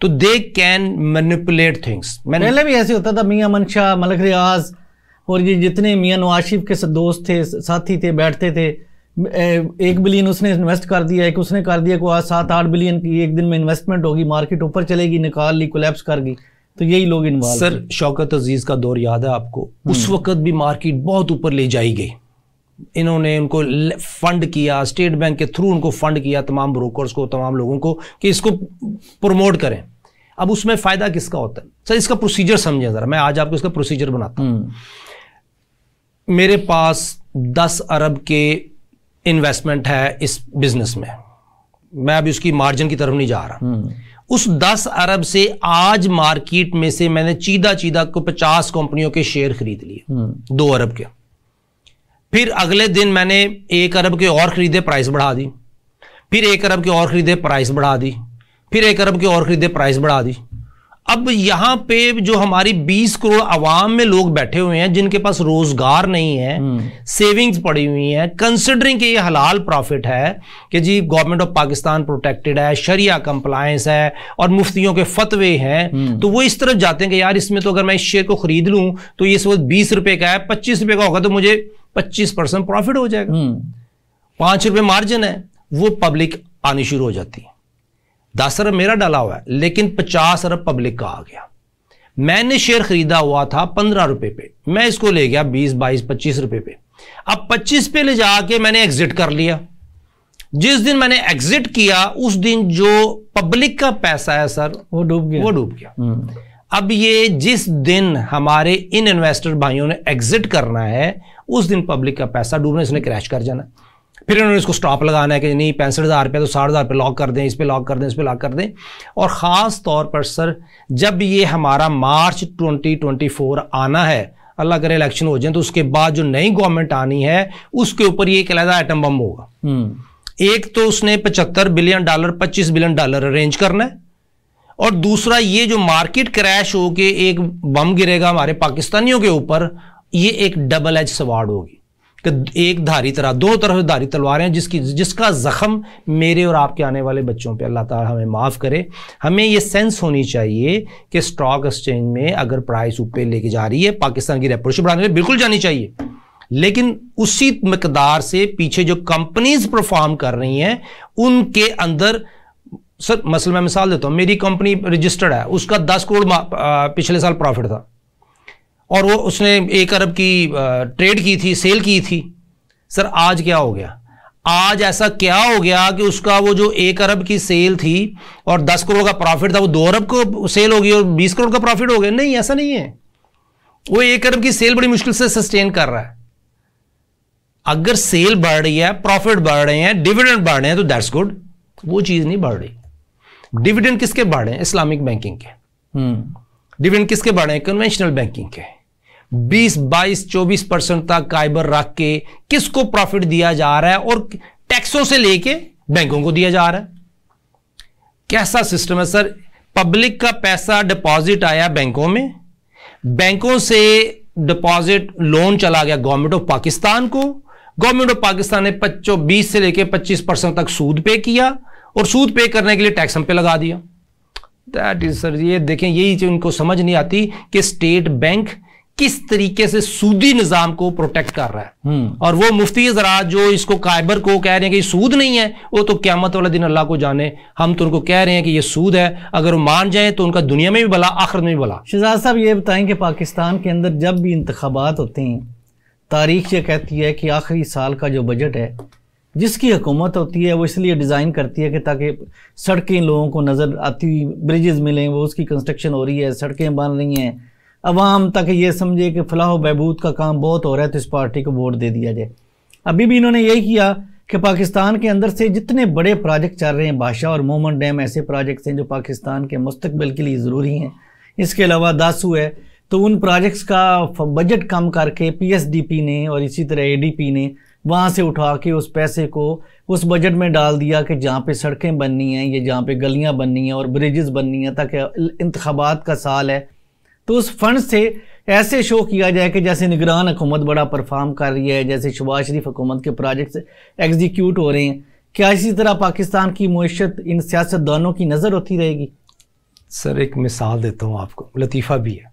S2: तो दे कैन मैनिपुलेट थिंग्स पहले भी
S1: ऐसे होता था मियाँ मनशा मलक रियाज और ये जितने मियाँ नवाशिफ के दोस्त थे साथी थे बैठते थे एक बिलियन उसने इन्वेस्ट कर दिया एक उसने कर दिया को आज सात आठ बिलियन की एक दिन में इन्वेस्टमेंट होगी मार्केट ऊपर चलेगी निकाल ली कोलेप्स कर गई तो यही लोग इन्वॉल्व सर शौकत अजीज का दौर याद है आपको हम्म। उस वक्त भी मार्केट बहुत ऊपर ले जाई गई इन्होंने उनको
S2: फंड किया स्टेट बैंक के थ्रू उनको फंड किया तमाम ब्रोकर्स को तमाम लोगों को कि इसको प्रमोट करें अब उसमें फ़ायदा किसका होता है सर इसका प्रोसीजर समझें ज़रा मैं आज आपको इसका प्रोसीजर बनाता हूँ हम्म। मेरे पास दस अरब के इन्वेस्टमेंट है इस बिज़नेस में मैं अभी उसकी मार्जिन की तरफ नहीं जा रहा हम्म। उस 10 अरब से आज मार्केट में से मैंने चीदा चीदा को 50 कंपनियों के शेयर खरीद लिए हम्म। दो अरब के फिर अगले दिन मैंने एक अरब के और खरीदे प्राइस बढ़ा दी फिर एक अरब के और खरीदे प्राइस बढ़ा दी फिर एक अरब के और खरीदे प्राइस बढ़ा दी अब यहां पे जो हमारी 20 करोड़ आवाम में लोग बैठे हुए हैं जिनके पास रोजगार नहीं है हम्म। सेविंग्स पड़ी हुई हैं कंसिडरिंग कि ये हलाल प्रॉफिट है कि जी गवर्नमेंट ऑफ पाकिस्तान प्रोटेक्टेड है शरिया कंप्लायंस है और मुफ्तियों के फतवे हैं हम्म। तो वो इस तरफ जाते हैं कि यार इसमें तो अगर मैं इस शेयर को खरीद लूँ तो ये सोच बीस रुपए का है पच्चीस रुपये का होगा तो मुझे पच्चीस परसेंट प्रॉफिट हो जाएगा हम्म। पांच रुपए मार्जिन है वो पब्लिक आनी शुरू हो जाती है दस अरब मेरा डाला हुआ है लेकिन पचास अरब पब्लिक का आ गया मैंने शेयर खरीदा हुआ था पंद्रह रुपए पे मैं इसको ले गया बीस बाईस पच्चीस रुपए पे अब पच्चीस पे ले जाके मैंने एग्जिट कर लिया जिस दिन मैंने एग्जिट किया उस दिन जो पब्लिक का पैसा है सर वो डूब गया वो डूब गया हम्म। अब ये जिस दिन हमारे इन इन्वेस्टर भाइयों ने एग्जिट करना है उस दिन पब्लिक का पैसा डूबना इसने क्रैश कर जाना फिर इन्होंने इसको स्टॉप लगाना है कि नहीं पैंसठ हज़ार रुपये तो साठ हज़ार रुपये लॉक कर दें इस पर लॉक कर दें इस पर लॉक कर दें और ख़ास तौर पर सर जब ये हमारा मार्च 2024 आना है अल्लाह करे इलेक्शन हो जाए तो उसके बाद जो नई गवर्नमेंट आनी है उसके ऊपर ये एक अलहदा आइटम बम होगा
S1: हम्म।
S2: एक तो उसने पचहत्तर बिलियन डॉलर पच्चीस बिलियन डॉलर अरेंज करना है और दूसरा ये जो मार्केट क्रैश होके एक बम गिरेगा हमारे पाकिस्तानियों के ऊपर ये एक डबल एज सवार्ड होगी कि एक धारी तरह दो तरफ धारी तलवारें जिसकी जिसका ज़ख्म मेरे और आपके आने वाले बच्चों पे अल्लाह ताला हमें माफ़ करे हमें ये सेंस होनी चाहिए कि स्टॉक एक्सचेंज में अगर प्राइस ऊपर लेके जा रही है पाकिस्तान की रेपोरेशन बढ़ाने में बिल्कुल जानी चाहिए लेकिन उसी मकदार से पीछे जो कंपनीज परफॉर्म कर रही हैं उनके अंदर सर मसल मैं मिसाल देता हूँ मेरी कंपनी रजिस्टर्ड है उसका दस करोड़ पिछले साल प्रॉफिट था और वो उसने एक अरब की ट्रेड की थी सेल की थी सर आज क्या हो गया आज ऐसा क्या हो गया कि उसका वो जो एक अरब की सेल थी और दस करोड़ का प्रॉफिट था वो दो अरब को सेल हो गई और बीस करोड़ का प्रॉफिट हो गया नहीं ऐसा नहीं है वो एक अरब की सेल बड़ी मुश्किल से सस्टेन कर रहा है अगर सेल बढ़ रही है प्रॉफिट बढ़ रहे हैं डिविडेंड बढ़ रहे हैं तो दैट्स गुड वो चीज़ नहीं बढ़ रही डिविडेंड किसके बढ़ रहे हैं इस्लामिक बैंकिंग के डिविडेंड हम्म। किसके बढ़ रहे हैं कन्वेंशनल बैंकिंग के बीस बाईस चौबीस परसेंट तक काइबर रख के किसको प्रॉफिट दिया जा रहा है और टैक्सों से लेके बैंकों को दिया जा रहा है कैसा सिस्टम है सर पब्लिक का पैसा डिपॉजिट आया बैंकों में बैंकों से डिपॉजिट लोन चला गया गवर्नमेंट ऑफ पाकिस्तान को गवर्नमेंट ऑफ पाकिस्तान ने पच्चो बीस से लेकर पच्चीस परसेंट तक सूद पे किया और सूद पे करने के लिए टैक्स हम पे लगा दिया दैट इज सर ये देखें यही चीज उनको समझ नहीं आती कि स्टेट बैंक किस तरीके से सूदी निज़ाम को प्रोटेक्ट कर रहा है हम्म। और वो मुफ्ती जरा जो इसको कायबर को कह रहे हैं कि सूद नहीं है वो तो क्यामत वाले दिन अल्लाह को जाने हम तो उनको कह रहे हैं कि ये
S1: सूद है अगर वो मान जाए तो उनका दुनिया में भी भला आखिर में भी भला शिजाज साहब ये बताएं कि पाकिस्तान के अंदर जब भी इंतबात होते हैं तारीख ये कहती है कि आखिरी साल का जो बजट है जिसकी हुकूमत होती है वो इसलिए डिज़ाइन करती है कि ताकि सड़कें लोगों को नज़र आती हुई ब्रिजेज़ मिलें वो उसकी कंस्ट्रक्शन हो रही है सड़कें बन रही हैं अवाम तक ये समझे कि फलाह बहबूद का काम बहुत हो रहा है तो इस पार्टी को वोट दे दिया जाए अभी भी इन्होंने यही किया कि पाकिस्तान के अंदर से जितने बड़े प्रोजेक्ट चल रहे हैं बादशाह और मोमन डैम ऐसे प्रोजेक्ट्स हैं जो पाकिस्तान के मुस्तबिल के लिए ज़रूरी हैं इसके अलावा दासू है तो उन प्रोजेक्ट्स का बजट कम करके पीएसडीपी ने और इसी तरह एडीपी ने वहाँ से उठा के उस पैसे को उस बजट में डाल दिया कि जहाँ पे सड़कें बननी हैं या जहाँ पे गलियाँ बननी हैं और ब्रिजेस बननी हैं ताकि इंतबात का साल है तो उस फंड से ऐसे शो किया जाए कि जैसे निगरान हुकूमत बड़ा परफॉर्म कर रही है जैसे शबाज शरीफ हुकूमत के प्रोजेक्ट्स एग्जीक्यूट हो रहे हैं क्या इसी तरह पाकिस्तान की मीशत इन सियासतदानों की नज़र होती रहेगी
S2: सर एक मिसाल देता हूँ आपको लतीफ़ा भी है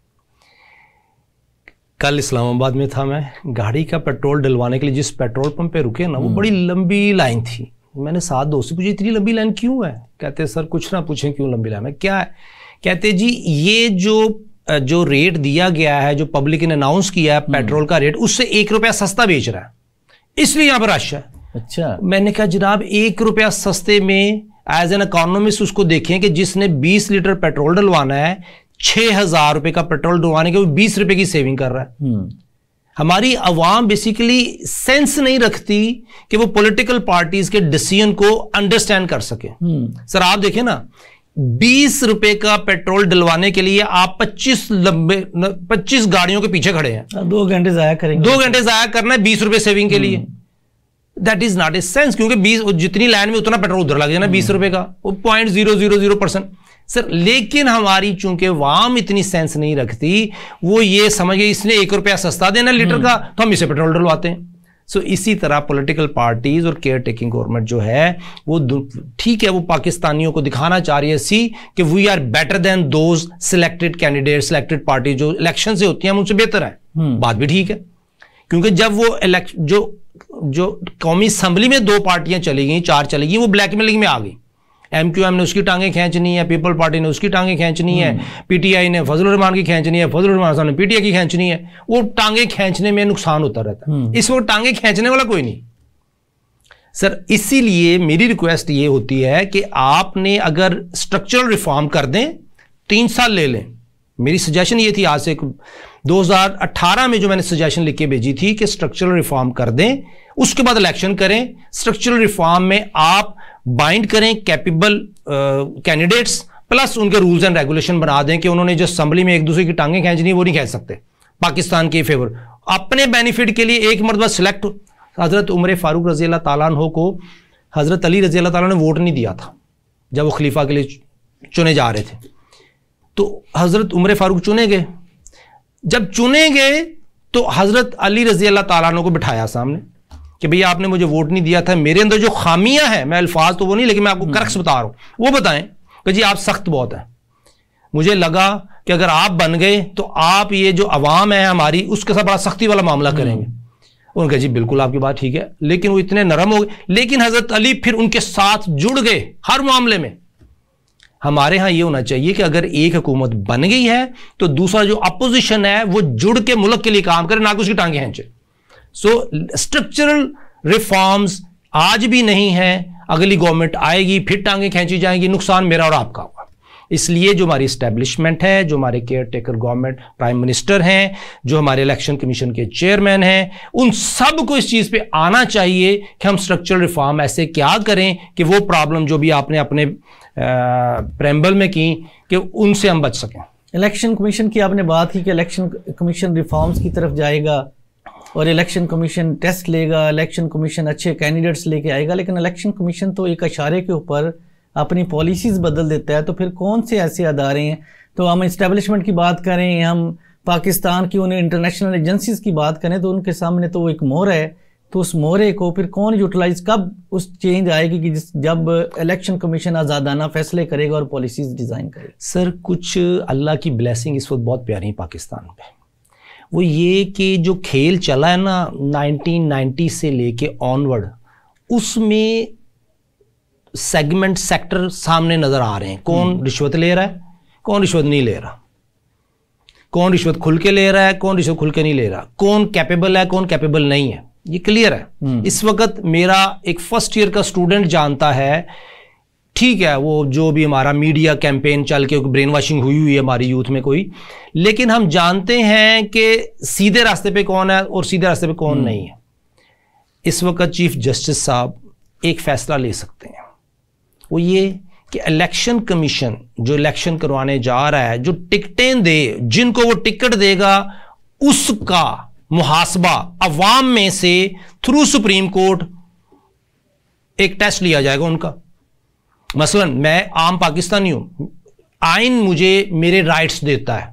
S2: कल इस्लामाबाद में था मैं गाड़ी का पेट्रोल डलवाने के लिए जिस पेट्रोल पंप पे रुके ना वो हम्म। बड़ी लंबी लाइन थी मैंने सात दोस्त से पूछी इतनी लंबी लाइन क्यों है कहते सर कुछ ना पूछें क्यों लंबी लाइन है क्या है कहते जी ये जो जो रेट दिया गया है जो पब्लिक ने अनाउंस किया है पेट्रोल का रेट उससे एक रुपया सस्ता बेच रहा है इसलिए यहां पर रश है अच्छा मैंने कहा जनाब एक रुपया सस्ते में एज एन इकोनॉमिस्ट उसको देखें कि जिसने 20 लीटर पेट्रोल डलवाना है छह हजार रुपए का पेट्रोल डलवाने के बीस रुपए की सेविंग कर रहा है हम्म। हमारी अवाम बेसिकली सेंस नहीं रखती कि वो पॉलिटिकल पार्टीज के डिसीजन को अंडरस्टैंड कर सके हम्म। सर आप देखें ना बीस रुपए का पेट्रोल डलवाने के लिए आप पच्चीस लंबे पच्चीस गाड़ियों के पीछे खड़े हैं हाँ,
S1: दो घंटे जाया करेंगे
S2: दो घंटे जाया करना है बीस रुपए सेविंग के लिए that is not a sense क्योंकि बीस जितनी लाइन में उतना पेट्रोल उधर लग जाना बीस हम्म। रुपए का point zero zero zero percent sir लेकिन हमारी चूंकि वाम इतनी सेंस नहीं रखती वो ये समझ गई इसने एक रुपया सस्ता देना लीटर हम्म। का तो हम इसे पेट्रोल डलवाते हैं सो so, इसी तरह पॉलिटिकल पार्टीज और केयर टेकिंग गवर्नमेंट जो है वो ठीक है वो पाकिस्तानियों को दिखाना चाह रही है सी कि we are better than those selected candidate selected party जो इलेक्शन से होती हैं उनसे बेहतर है हम्म। बात भी ठीक है क्योंकि जब वो इलेक्शन जो जो कौमी असम्बली में दो पार्टियां चली गई चार चली गई वो ब्लैकमेलिंग में आ गई एमक्यूएम ने उसकी टांगे खींचनी है पीपल पार्टी ने उसकी टांगे खींचनी है पीटीआई ने फजल रहमान की खींचनी है फजल रहमान साहब ने पीटीआई की खींचनी है वो टांगे खींचने में नुकसान होता रहता है हम्म। इस वक्त टांगे खींचने वाला कोई नहीं सर इसीलिए मेरी रिक्वेस्ट ये होती है कि आपने अगर स्ट्रक्चरल रिफॉर्म कर दें तीन साल ले लें मेरी सजेशन ये थी आज से 2018 में जो मैंने सजेशन लिख के भेजी थी कि स्ट्रक्चरल रिफॉर्म कर दें उसके बाद इलेक्शन करें स्ट्रक्चरल रिफॉर्म में आप बाइंड करें कैपेबल कैंडिडेट्स प्लस उनके रूल्स एंड रेगुलेशन बना दें कि उन्होंने जो असम्बली में एक दूसरे की टांगें खींचनी वो नहीं खींच सकते पाकिस्तान के फेवर अपने बेनिफिट के लिए एक मरतबा सिलेक्ट हज़रत उमर फारूक रजी अल्लाह तु को हज़रत अली रजी अल्लाह ने वोट नहीं दिया था जब वो खलीफा के लिए चुने जा रहे थे तो हज़रत उमर फारूक चुने गए जब चुने गए तो हज़रत अली रजी अल्लाह तु को बिठाया सामने कि भैया आपने मुझे वोट नहीं दिया था मेरे अंदर जो खामियां हैं मैं अल्फाज तो वो नहीं लेकिन मैं आपको करक्स बता रहा हूं वो बताएं कि जी आप सख्त बहुत हैं मुझे लगा कि अगर आप बन गए तो आप ये जो अवाम है हमारी उसके साथ बड़ा सख्ती वाला मामला हम्म। करेंगे उनका जी बिल्कुल आपकी बात ठीक है लेकिन वो इतने नरम हो गए लेकिन हजरत अली फिर उनके साथ जुड़ गए हर मामले में हमारे यहां ये होना चाहिए कि अगर एक हुकूमत बन गई है तो दूसरा जो अपोजिशन है वो जुड़ के मुल्क के लिए काम करे ना कि उसकी टांगे हैंचे सो स्ट्रक्चरल रिफॉर्म्स आज भी नहीं है अगली गवर्नमेंट आएगी फिर टांगे खींची जाएंगी नुकसान मेरा और आपका होगा इसलिए जो हमारी स्टैब्लिशमेंट है जो हमारे caretaker government prime minister हैं जो हमारे इलेक्शन कमीशन के चेयरमैन हैं उन सब को इस चीज़ पे आना चाहिए कि हम स्ट्रक्चरल रिफॉर्म ऐसे क्या करें कि वो प्रॉब्लम जो भी आपने अपने प्रेम्बल में की कि उनसे हम बच सकें
S1: इलेक्शन कमीशन की आपने बात की कि इलेक्शन कमीशन रिफॉर्म्स की तरफ जाएगा और इलेक्शन कमीशन टेस्ट लेगा इलेक्शन कमीशन अच्छे कैंडिडेट्स लेके आएगा लेकिन इलेक्शन कमीशन तो एक अशारे के ऊपर अपनी पॉलिसीज़ बदल देता है तो फिर कौन से ऐसे अदारे हैं तो हम इस्टेबलिशमेंट की बात करें हम पाकिस्तान की उन्हें इंटरनेशनल एजेंसीज़ की बात करें तो उनके सामने तो एक मोर है तो उस मोरे को फिर कौन यूटिलाइज कब उस चेंज आएगी कि जिस जब इलेक्शन कमीशन आज़ादाना फैसले करेगा और पॉलिसीज़ डिज़ाइन करेगा सर कुछ अल्लाह की ब्लेसिंग इस वक्त बहुत प्यारी है पाकिस्तान में
S2: वो ये कि जो खेल चला है ना 1990 से लेके ऑनवर्ड उसमें सेगमेंट सेक्टर सामने नज़र आ रहे हैं कौन हम्म। रिश्वत ले रहा है कौन रिश्वत नहीं ले रहा कौन रिश्वत खुल के ले रहा है कौन रिश्वत खुल के नहीं ले रहा कौन कैपेबल है कौन कैपेबल नहीं है ये क्लियर है हम्म। इस वक्त मेरा एक फर्स्ट ईयर का स्टूडेंट जानता है ठीक है वो जो भी हमारा मीडिया कैंपेन चल के ब्रेन वॉशिंग हुई हुई है हमारी यूथ में कोई लेकिन हम जानते हैं कि सीधे रास्ते पे कौन है और सीधे रास्ते पे कौन हम्म। नहीं है इस वक्त चीफ जस्टिस साहब एक फैसला ले सकते हैं वो ये कि इलेक्शन कमीशन जो इलेक्शन करवाने जा रहा है जो टिकटें दे जिनको वो टिकट देगा उसका मुहासबा अवाम में से थ्रू सुप्रीम कोर्ट एक टेस्ट लिया जाएगा उनका मसलन मैं आम पाकिस्तानी हूं आइन मुझे मेरे राइट्स देता है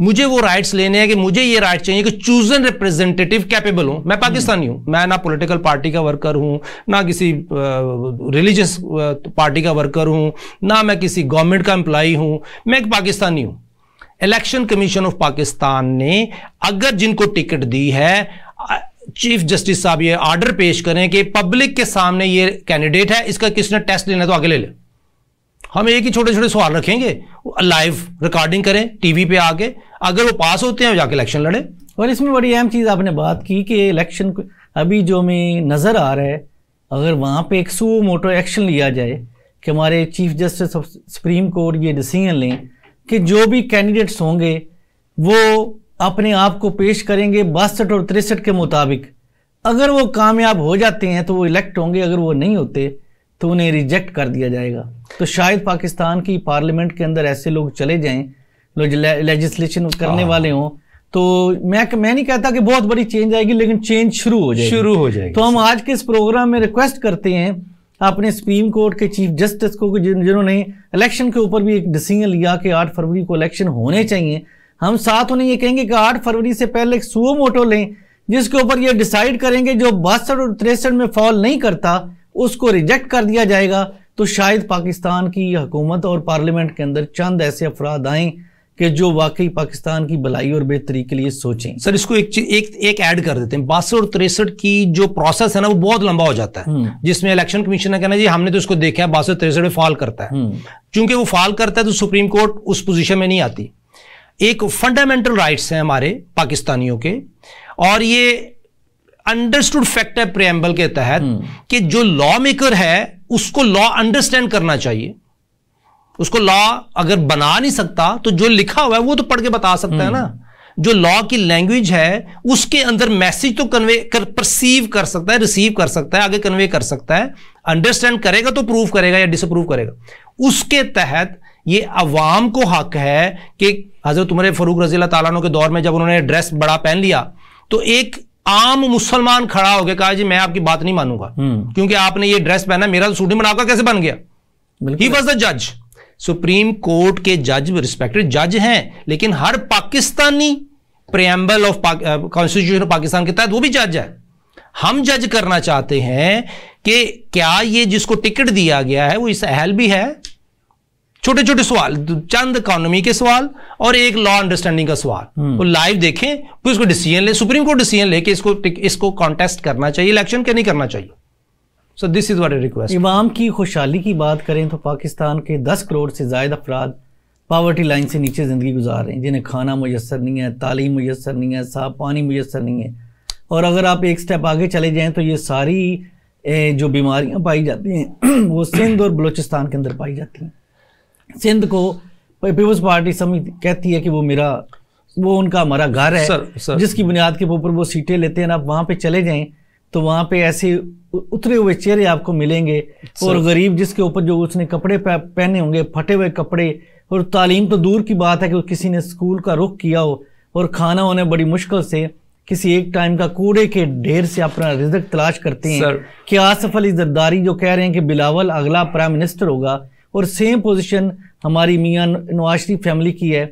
S2: मुझे वो राइट्स लेने हैं कि मुझे ये राइट चाहिए कि चूजन रिप्रेजेंटेटिव कैपेबल हूं मैं पाकिस्तानी हूं मैं ना पॉलिटिकल पार्टी का वर्कर हूं ना किसी रिलीजियस पार्टी का वर्कर हूं ना मैं किसी गवर्नमेंट का एम्प्लाई हूं मैं एक पाकिस्तानी हूं इलेक्शन कमीशन ऑफ पाकिस्तान ने अगर जिनको टिकट दी है चीफ जस्टिस साहब ये ऑर्डर पेश करें कि पब्लिक के सामने ये कैंडिडेट है इसका किसने टेस्ट लेना है तो आगे ले लें हम एक ही छोटे छोटे सवाल रखेंगे लाइव रिकॉर्डिंग करें टीवी पे आके अगर वो पास
S1: होते हैं जाके इलेक्शन लड़े और इसमें बड़ी अहम चीज़ आपने बात की कि इलेक्शन अभी जो हमें नज़र आ रहा है अगर वहाँ पे एक सो मोटो एक्शन लिया जाए कि हमारे चीफ जस्टिस सुप्रीम कोर्ट ये डिसीजन लें कि जो भी कैंडिडेट्स होंगे वो अपने आप को पेश करेंगे बासठ और तिरसठ के मुताबिक अगर वो कामयाब हो जाते हैं तो वो इलेक्ट होंगे अगर वो नहीं होते तो उन्हें रिजेक्ट कर दिया जाएगा तो शायद पाकिस्तान की पार्लियामेंट के अंदर ऐसे लोग चले जाएं लोग लेजिस्लेशन करने हाँ। वाले हों तो मैं मैं नहीं कहता कि बहुत बड़ी चेंज आएगी लेकिन चेंज शुरू हो जाए शुरू हो जाए तो हम आज के इस प्रोग्राम में रिक्वेस्ट करते हैं अपने सुप्रीम कोर्ट के चीफ जस्टिस को जिन्होंने इलेक्शन के ऊपर भी एक डिसीजन लिया कि आठ फरवरी को इलेक्शन होने चाहिए हम साथ उन्हें ये कहेंगे कि आठ फरवरी से पहले एक सुओ मोटो लें जिसके ऊपर ये डिसाइड करेंगे जो बासठ और तिरसठ में फॉल नहीं करता उसको रिजेक्ट कर दिया जाएगा तो शायद पाकिस्तान की हुकूमत और पार्लियामेंट के अंदर चंद ऐसे अफराद आए कि जो वाकई पाकिस्तान की भलाई और बेहतरी के लिए सोचें सर इसको एक एक एक ऐड कर देते हैं बासठ और तिरसठ की जो प्रोसेस
S2: है ना वो बहुत लंबा हो जाता है हम्म। जिसमें इलेक्शन कमीशन ने कहना जी हमने तो इसको देखा है बासठ तिरसठ में फॉल करता है चूंकि हम्म। वो फॉल करता है तो सुप्रीम कोर्ट उस पोजीशन में नहीं आती एक फंडामेंटल राइट्स हैं हमारे पाकिस्तानियों के और ये अंडरस्टूड फैक्ट है प्रियम्बल के तहत हम्म। कि जो लॉ मेकर है उसको लॉ अंडरस्टैंड करना चाहिए उसको लॉ अगर बना नहीं सकता तो जो लिखा हुआ है वो तो पढ़ के बता सकता है हम्म। ना जो लॉ की लैंग्वेज है उसके अंदर मैसेज तो कन्वे कर परसीव कर सकता है रिसीव कर सकता है आगे कन्वे कर सकता है अंडरस्टैंड करेगा तो प्रूव करेगा या डिसअप्रूव करेगा उसके तहत ये अवाम को हक है कि हजरत उमर फरूक रजील तैन के दौर में जब उन्होंने ड्रेस बड़ा पहन लिया तो एक आम मुसलमान खड़ा हो गया कहा जी मैं आपकी बात नहीं मानूंगा हम्म। क्योंकि आपने ये ड्रेस पहना मेरा तो सूट नहीं बनाकर कैसे बन गया ही वॉज द जज सुप्रीम कोर्ट के जज रिस्पेक्टेड जज हैं लेकिन हर Pakistani preamble of constitution of Pakistan के तहत वो भी जज है हम जज करना चाहते हैं कि क्या ये जिसको टिकट दिया गया है वो इस अहल भी है छोटे छोटे सवाल चंद इकोनॉमी के सवाल और एक लॉ अंडरस्टैंडिंग का सवाल हम्म। वो लाइव देखें फिर उसको डिसीजन ले सुप्रीम कोर्ट डिसीजन ले कि इसको इसको कॉन्टेस्ट करना चाहिए इलेक्शन के नहीं करना चाहिए so this is what request
S1: इमाम की खुशहाली की बात करें तो पाकिस्तान के दस करोड़ से ज्यादा अफराद पावर्टी लाइन से नीचे ज़िंदगी गुजार रहे हैं जिन्हें खाना मैसर नहीं है तालीम मैसर नहीं है साफ पानी मैसर नहीं है और अगर आप एक स्टेप आगे चले जाएँ तो ये सारी जो बीमारियाँ पाई जाती हैं वो सिंध और बलूचिस्तान के अंदर पाई जाती हैं सिंध को पीपल्स पार्टी समिति कहती है कि वो मेरा वो उनका हमारा घर है सर, सर, जिसकी बुनियाद के ऊपर वो सीटें लेते हैं आप वहां पे चले जाएं तो वहां पे ऐसे उतरे हुए चेहरे आपको मिलेंगे और गरीब जिसके ऊपर जो उसने कपड़े पहने होंगे फटे हुए कपड़े और तालीम तो दूर की बात है कि किसी ने स्कूल का रुख किया हो और खाना उन्हें बड़ी मुश्किल से किसी एक टाइम का कूड़े के ढेर से अपना रिजक तलाश करते हैं कि आसफ अली जरदारी जो कह रहे हैं कि बिलावल अगला प्राइम मिनिस्टर होगा और सेम पोजीशन हमारी मियाँ नवाज शरीफ फैमिली की है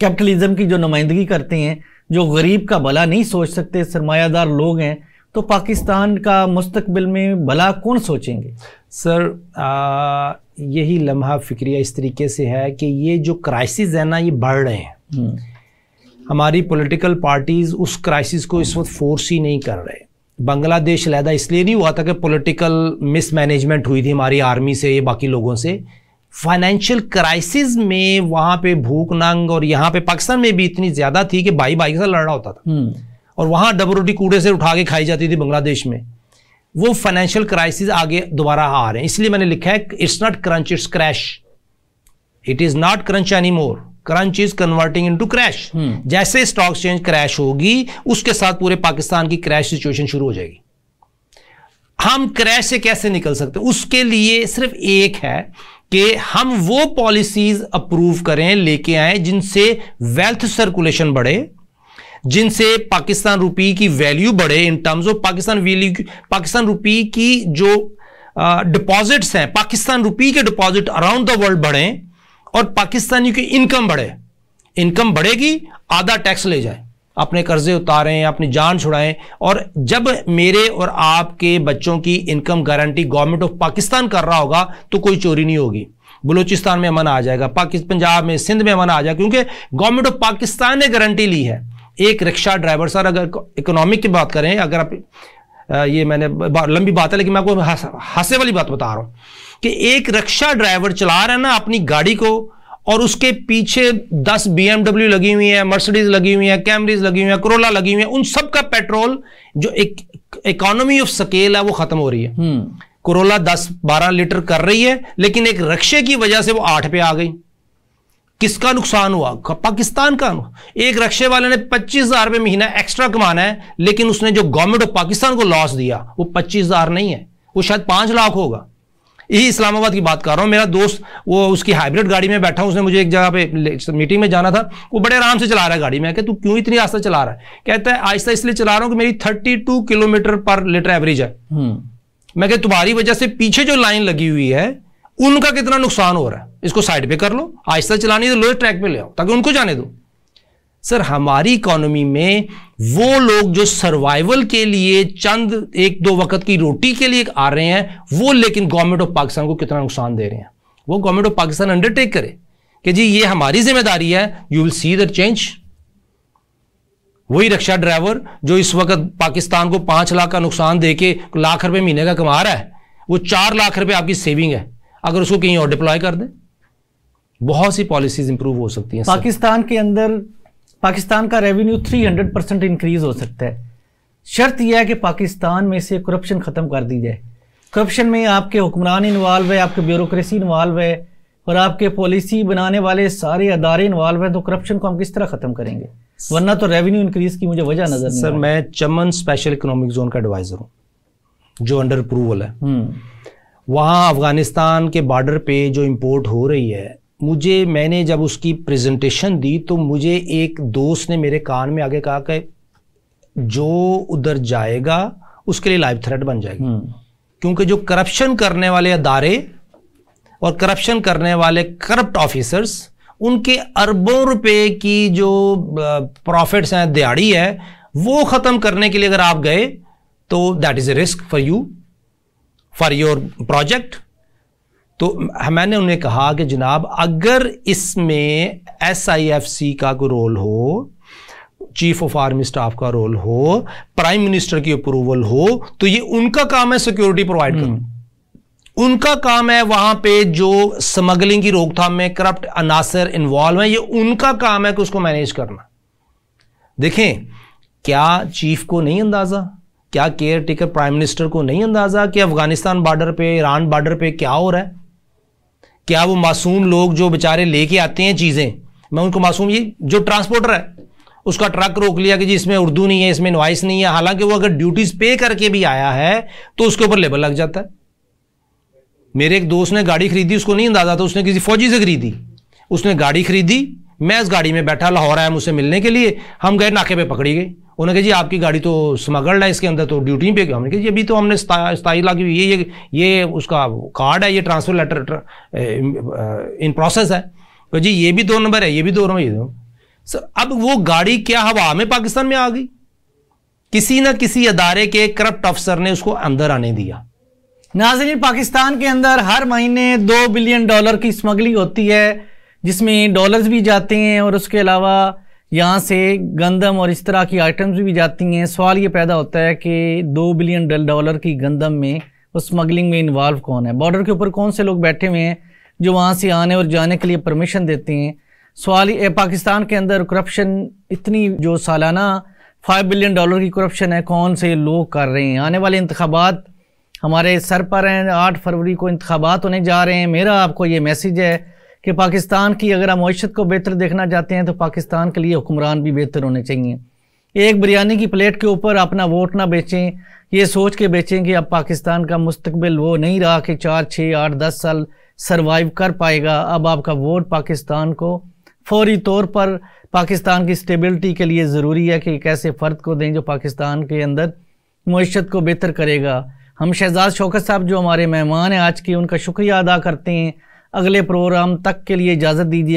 S1: कैपिटलिज्म की जो नुमाइंदगी करते हैं जो गरीब का भला नहीं सोच सकते सरमायादार लोग हैं तो पाकिस्तान का मुस्तबिल में भला कौन सोचेंगे सर आ, यही लम्हा
S2: फिक्रिया इस तरीके से है कि ये जो क्राइसिस है ना ये बढ़ रहे हैं हम्म। हमारी पॉलिटिकल पार्टीज़ उस क्राइसिस को इस वक्त फोर्स ही नहीं कर रहे बांग्लादेश लहदा इसलिए नहीं हुआ था कि पॉलिटिकल मिसमैनेजमेंट हुई थी हमारी आर्मी से ये बाकी लोगों से फाइनेंशियल क्राइसिस में वहाँ पे भूख नंग और यहाँ पे पाकिस्तान में भी इतनी ज़्यादा थी कि भाई भाई के साथ लड़ना होता था हम्म। और वहाँ डबल रोटी कूड़े से उठा के खाई जाती थी बांग्लादेश में वो फाइनेंशियल क्राइसिस आगे दोबारा आ रहे हैं इसलिए मैंने लिखा है it's not crunch it's crash it is not crunch any more crunch is converting into crash जैसे स्टॉक एक्सचेंज क्रैश होगी उसके साथ पूरे पाकिस्तान की क्रैश सिचुएशन शुरू हो जाएगी हम क्रैश से कैसे निकल सकते उसके लिए सिर्फ एक है कि हम वो पॉलिसीज अप्रूव करें लेके आए जिनसे वेल्थ सर्कुलेशन बढ़े जिनसे पाकिस्तान रुपी की वैल्यू बढ़े in terms of Pakistan value Pakistan rupee की जो डिपॉजिट्स हैं पाकिस्तान रुपी के डिपॉजिट अराउंड द वर्ल्ड बढ़ें और पाकिस्तानी की इनकम बढ़े इनकम बढ़ेगी आधा टैक्स ले जाए अपने कर्जे उतारें अपनी जान छुड़ाएं और जब मेरे और आपके बच्चों की income guarantee government of Pakistan कर रहा होगा तो कोई चोरी नहीं होगी बलूचिस्तान में अमन आ जाएगा पाकिस्तान पंजाब में सिंध में अमन आ जाएगा क्योंकि गवर्नमेंट ऑफ पाकिस्तान ने गारंटी ली है एक रिक्शा ड्राइवर सर अगर इकोनॉमिक की बात करें अगर आप ये मैंने लंबी बात है लेकिन मैं आपको हंसे वाली बात बता रहा हूँ कि एक रक्षा ड्राइवर चला रहा है ना अपनी गाड़ी को और उसके पीछे 10 एमडब्ल्यू लगी हुई है मर्सिडीज लगी हुई है कैमरीज लगी हुई है करोला लगी हुई है उन सब का पेट्रोल जो एक इकोनॉमी ऑफ स्केल है वो खत्म हो रही है करोला 10-12 लीटर कर रही है लेकिन एक रक्षे की वजह से वो आठ पे आ गई किसका नुकसान हुआ पाकिस्तान का एक रक्षे वाले ने पच्चीस हजार रुपये महीना एक्स्ट्रा कमाना है लेकिन उसने जो गवर्नमेंट ऑफ पाकिस्तान को लॉस दिया वो पच्चीस हजार नहीं है वो शायद पांच लाख होगा यही इस्लामाबाद की बात कर रहा हूँ मेरा दोस्त वो उसकी हाइब्रिड गाड़ी में बैठा उसने मुझे एक जगह पे मीटिंग में जाना था वो बड़े आराम से चला रहा है गाड़ी में तू क्यों इतनी आस्था चला रहा है कहता है आहिस्ता इसलिए चला रहा हूँ कि मेरी थर्टी किलोमीटर पर लीटर एवरेज है
S1: हम्म।
S2: मैं कह तुम्हारी वजह से पीछे जो लाइन लगी हुई है उनका कितना नुकसान हो रहा है इसको साइड पे कर लो आहिस्ता चलानी तो लो ट्रैक पे ले आओ ताकि उनको जाने दो सर हमारी इकोनॉमी में वो लोग जो सर्वाइवल के लिए चंद एक दो वक्त की रोटी के लिए आ रहे हैं वो लेकिन गवर्नमेंट ऑफ पाकिस्तान को कितना नुकसान दे रहे हैं वो गवर्नमेंट ऑफ पाकिस्तान अंडरटेक करे कि जी ये हमारी जिम्मेदारी है you will see the change वही रक्षा ड्राइवर जो इस वक्त पाकिस्तान को पांच लाख का नुकसान दे के लाख रुपए महीने का कमा रहा है वो चार लाख रुपए आपकी सेविंग है अगर उसको कहीं और डिप्लॉय कर दे बहुत सी पॉलिसीज इंप्रूव हो सकती हैं
S1: पाकिस्तान के अंदर पाकिस्तान का रेवेन्यू 300 परसेंट इंक्रीज हो सकता है शर्त यह है कि पाकिस्तान में से करप्शन ख़त्म कर दी जाए करप्शन में आपके हुक्मरान इन्वाल्व है आपके ब्यूरोसी इन्वाल्व है और आपके पॉलिसी बनाने वाले सारे अदारे इन्वाल्व हैं तो करप्शन को हम किस तरह ख़त्म करेंगे वरना तो रेवेन्यू इंक्रीज़ की मुझे वजह नज़र सर मैं
S2: चमन स्पेशल इकोनॉमिक जोन का एडवाइज़र हूँ जो अंडर अप्रूवल है
S1: हम्म।
S2: वहाँ अफगानिस्तान के बॉर्डर पे जो इम्पोर्ट हो रही है मुझे मैंने जब उसकी प्रेजेंटेशन दी तो मुझे एक दोस्त ने मेरे कान में आगे कहा कि जो उधर जाएगा उसके लिए लाइव थ्रेट बन जाएगी हम्म। क्योंकि जो करप्शन करने वाले अदारे और करप्शन करने वाले करप्ट ऑफिसर्स उनके अरबों रुपए की जो प्रॉफिट्स हैं दिहाड़ी है वो ख़त्म करने के लिए अगर आप गए तो that is a risk for you for your project तो मैंने उन्हें कहा कि जनाब अगर इसमें एस आई एफ सी का कोई रोल हो चीफ ऑफ आर्मी स्टाफ का रोल हो प्राइम मिनिस्टर की अप्रूवल हो तो ये उनका काम है सिक्योरिटी प्रोवाइड करना हम्म। उनका काम है वहां पे जो स्मगलिंग की रोकथाम में करप्ट अनासर इन्वॉल्व है ये उनका काम है कि उसको मैनेज करना देखें क्या चीफ को नहीं अंदाजा क्या केयर टेकर प्राइम मिनिस्टर को नहीं अंदाजा कि अफगानिस्तान बॉर्डर पे ईरान बॉर्डर पे क्या हो रहा है क्या वो मासूम लोग जो बेचारे लेके आते हैं चीज़ें मैं उनको मासूम ये जो ट्रांसपोर्टर है उसका ट्रक रोक लिया कि जी इसमें उर्दू नहीं है इसमें नॉइस नहीं है हालांकि वो अगर ड्यूटीज पे करके भी आया है तो उसके ऊपर लेबर लग जाता है मेरे एक दोस्त ने गाड़ी खरीदी उसको नहीं अंदाजा था उसने किसी फौजी से खरीदी उसने गाड़ी खरीदी मैं इस गाड़ी में बैठा लाहौर आया मुझसे मिलने के लिए हम गए नाके पे पकड़ी गई उन्होंने कहा जी आपकी गाड़ी तो स्मगल्ड है इसके अंदर तो ड्यूटी पे हमने कहा जी अभी तो हमने स्थाई लाख ये ये ये उसका कार्ड है ये ट्रांसफर लेटर इन प्रोसेस है तो जी ये भी दो नंबर है ये भी दो नंबर ये दो सर अब वो गाड़ी क्या हवा में पाकिस्तान में आ गई किसी ना किसी अदारे के करप्ट अफसर ने उसको अंदर आने दिया
S1: नाजरीन पाकिस्तान के अंदर हर महीने दो बिलियन डॉलर की स्मगलिंग होती है जिसमें डॉलर्स भी जाते हैं और उसके अलावा यहाँ से गंदम और इस तरह की आइटम्स भी जाती हैं सवाल ये पैदा होता है कि दो बिलियन डॉलर की गंदम में और स्मगलिंग में इन्वॉल्व कौन है बॉर्डर के ऊपर कौन से लोग बैठे हुए हैं जो वहाँ से आने और जाने के लिए परमिशन देते हैं सवाल ये पाकिस्तान के अंदर करप्शन इतनी जो सालाना फाइव बिलियन डॉलर की करप्शन है कौन से लोग कर रहे हैं आने वाले इंतबात हमारे सर पर हैं आठ फरवरी को इंतबात होने जा रहे हैं मेरा आपको ये मैसेज है कि पाकिस्तान की अगर हम मीशत को बेहतर देखना चाहते हैं तो पाकिस्तान के लिए हुक्मरान भी बेहतर होने चाहिए एक बिरयानी की प्लेट के ऊपर अपना वोट ना बेचें ये सोच के बेचें कि अब पाकिस्तान का मुस्तबिल वो नहीं रहा कि चार छः आठ दस साल सरवाइव कर पाएगा अब आपका वोट पाकिस्तान को फौरी तौर पर पाकिस्तान की स्टेबिलिटी के लिए ज़रूरी है कि एक ऐसे फ़र्द को दें जो पाकिस्तान के अंदर मीशत को बेहतर करेगा हम शहजाद शौकत साहब जो हमारे मेहमान हैं आज के उनका शुक्रिया अदा करते हैं अगले प्रोग्राम तक के लिए इजाज़त दीजिए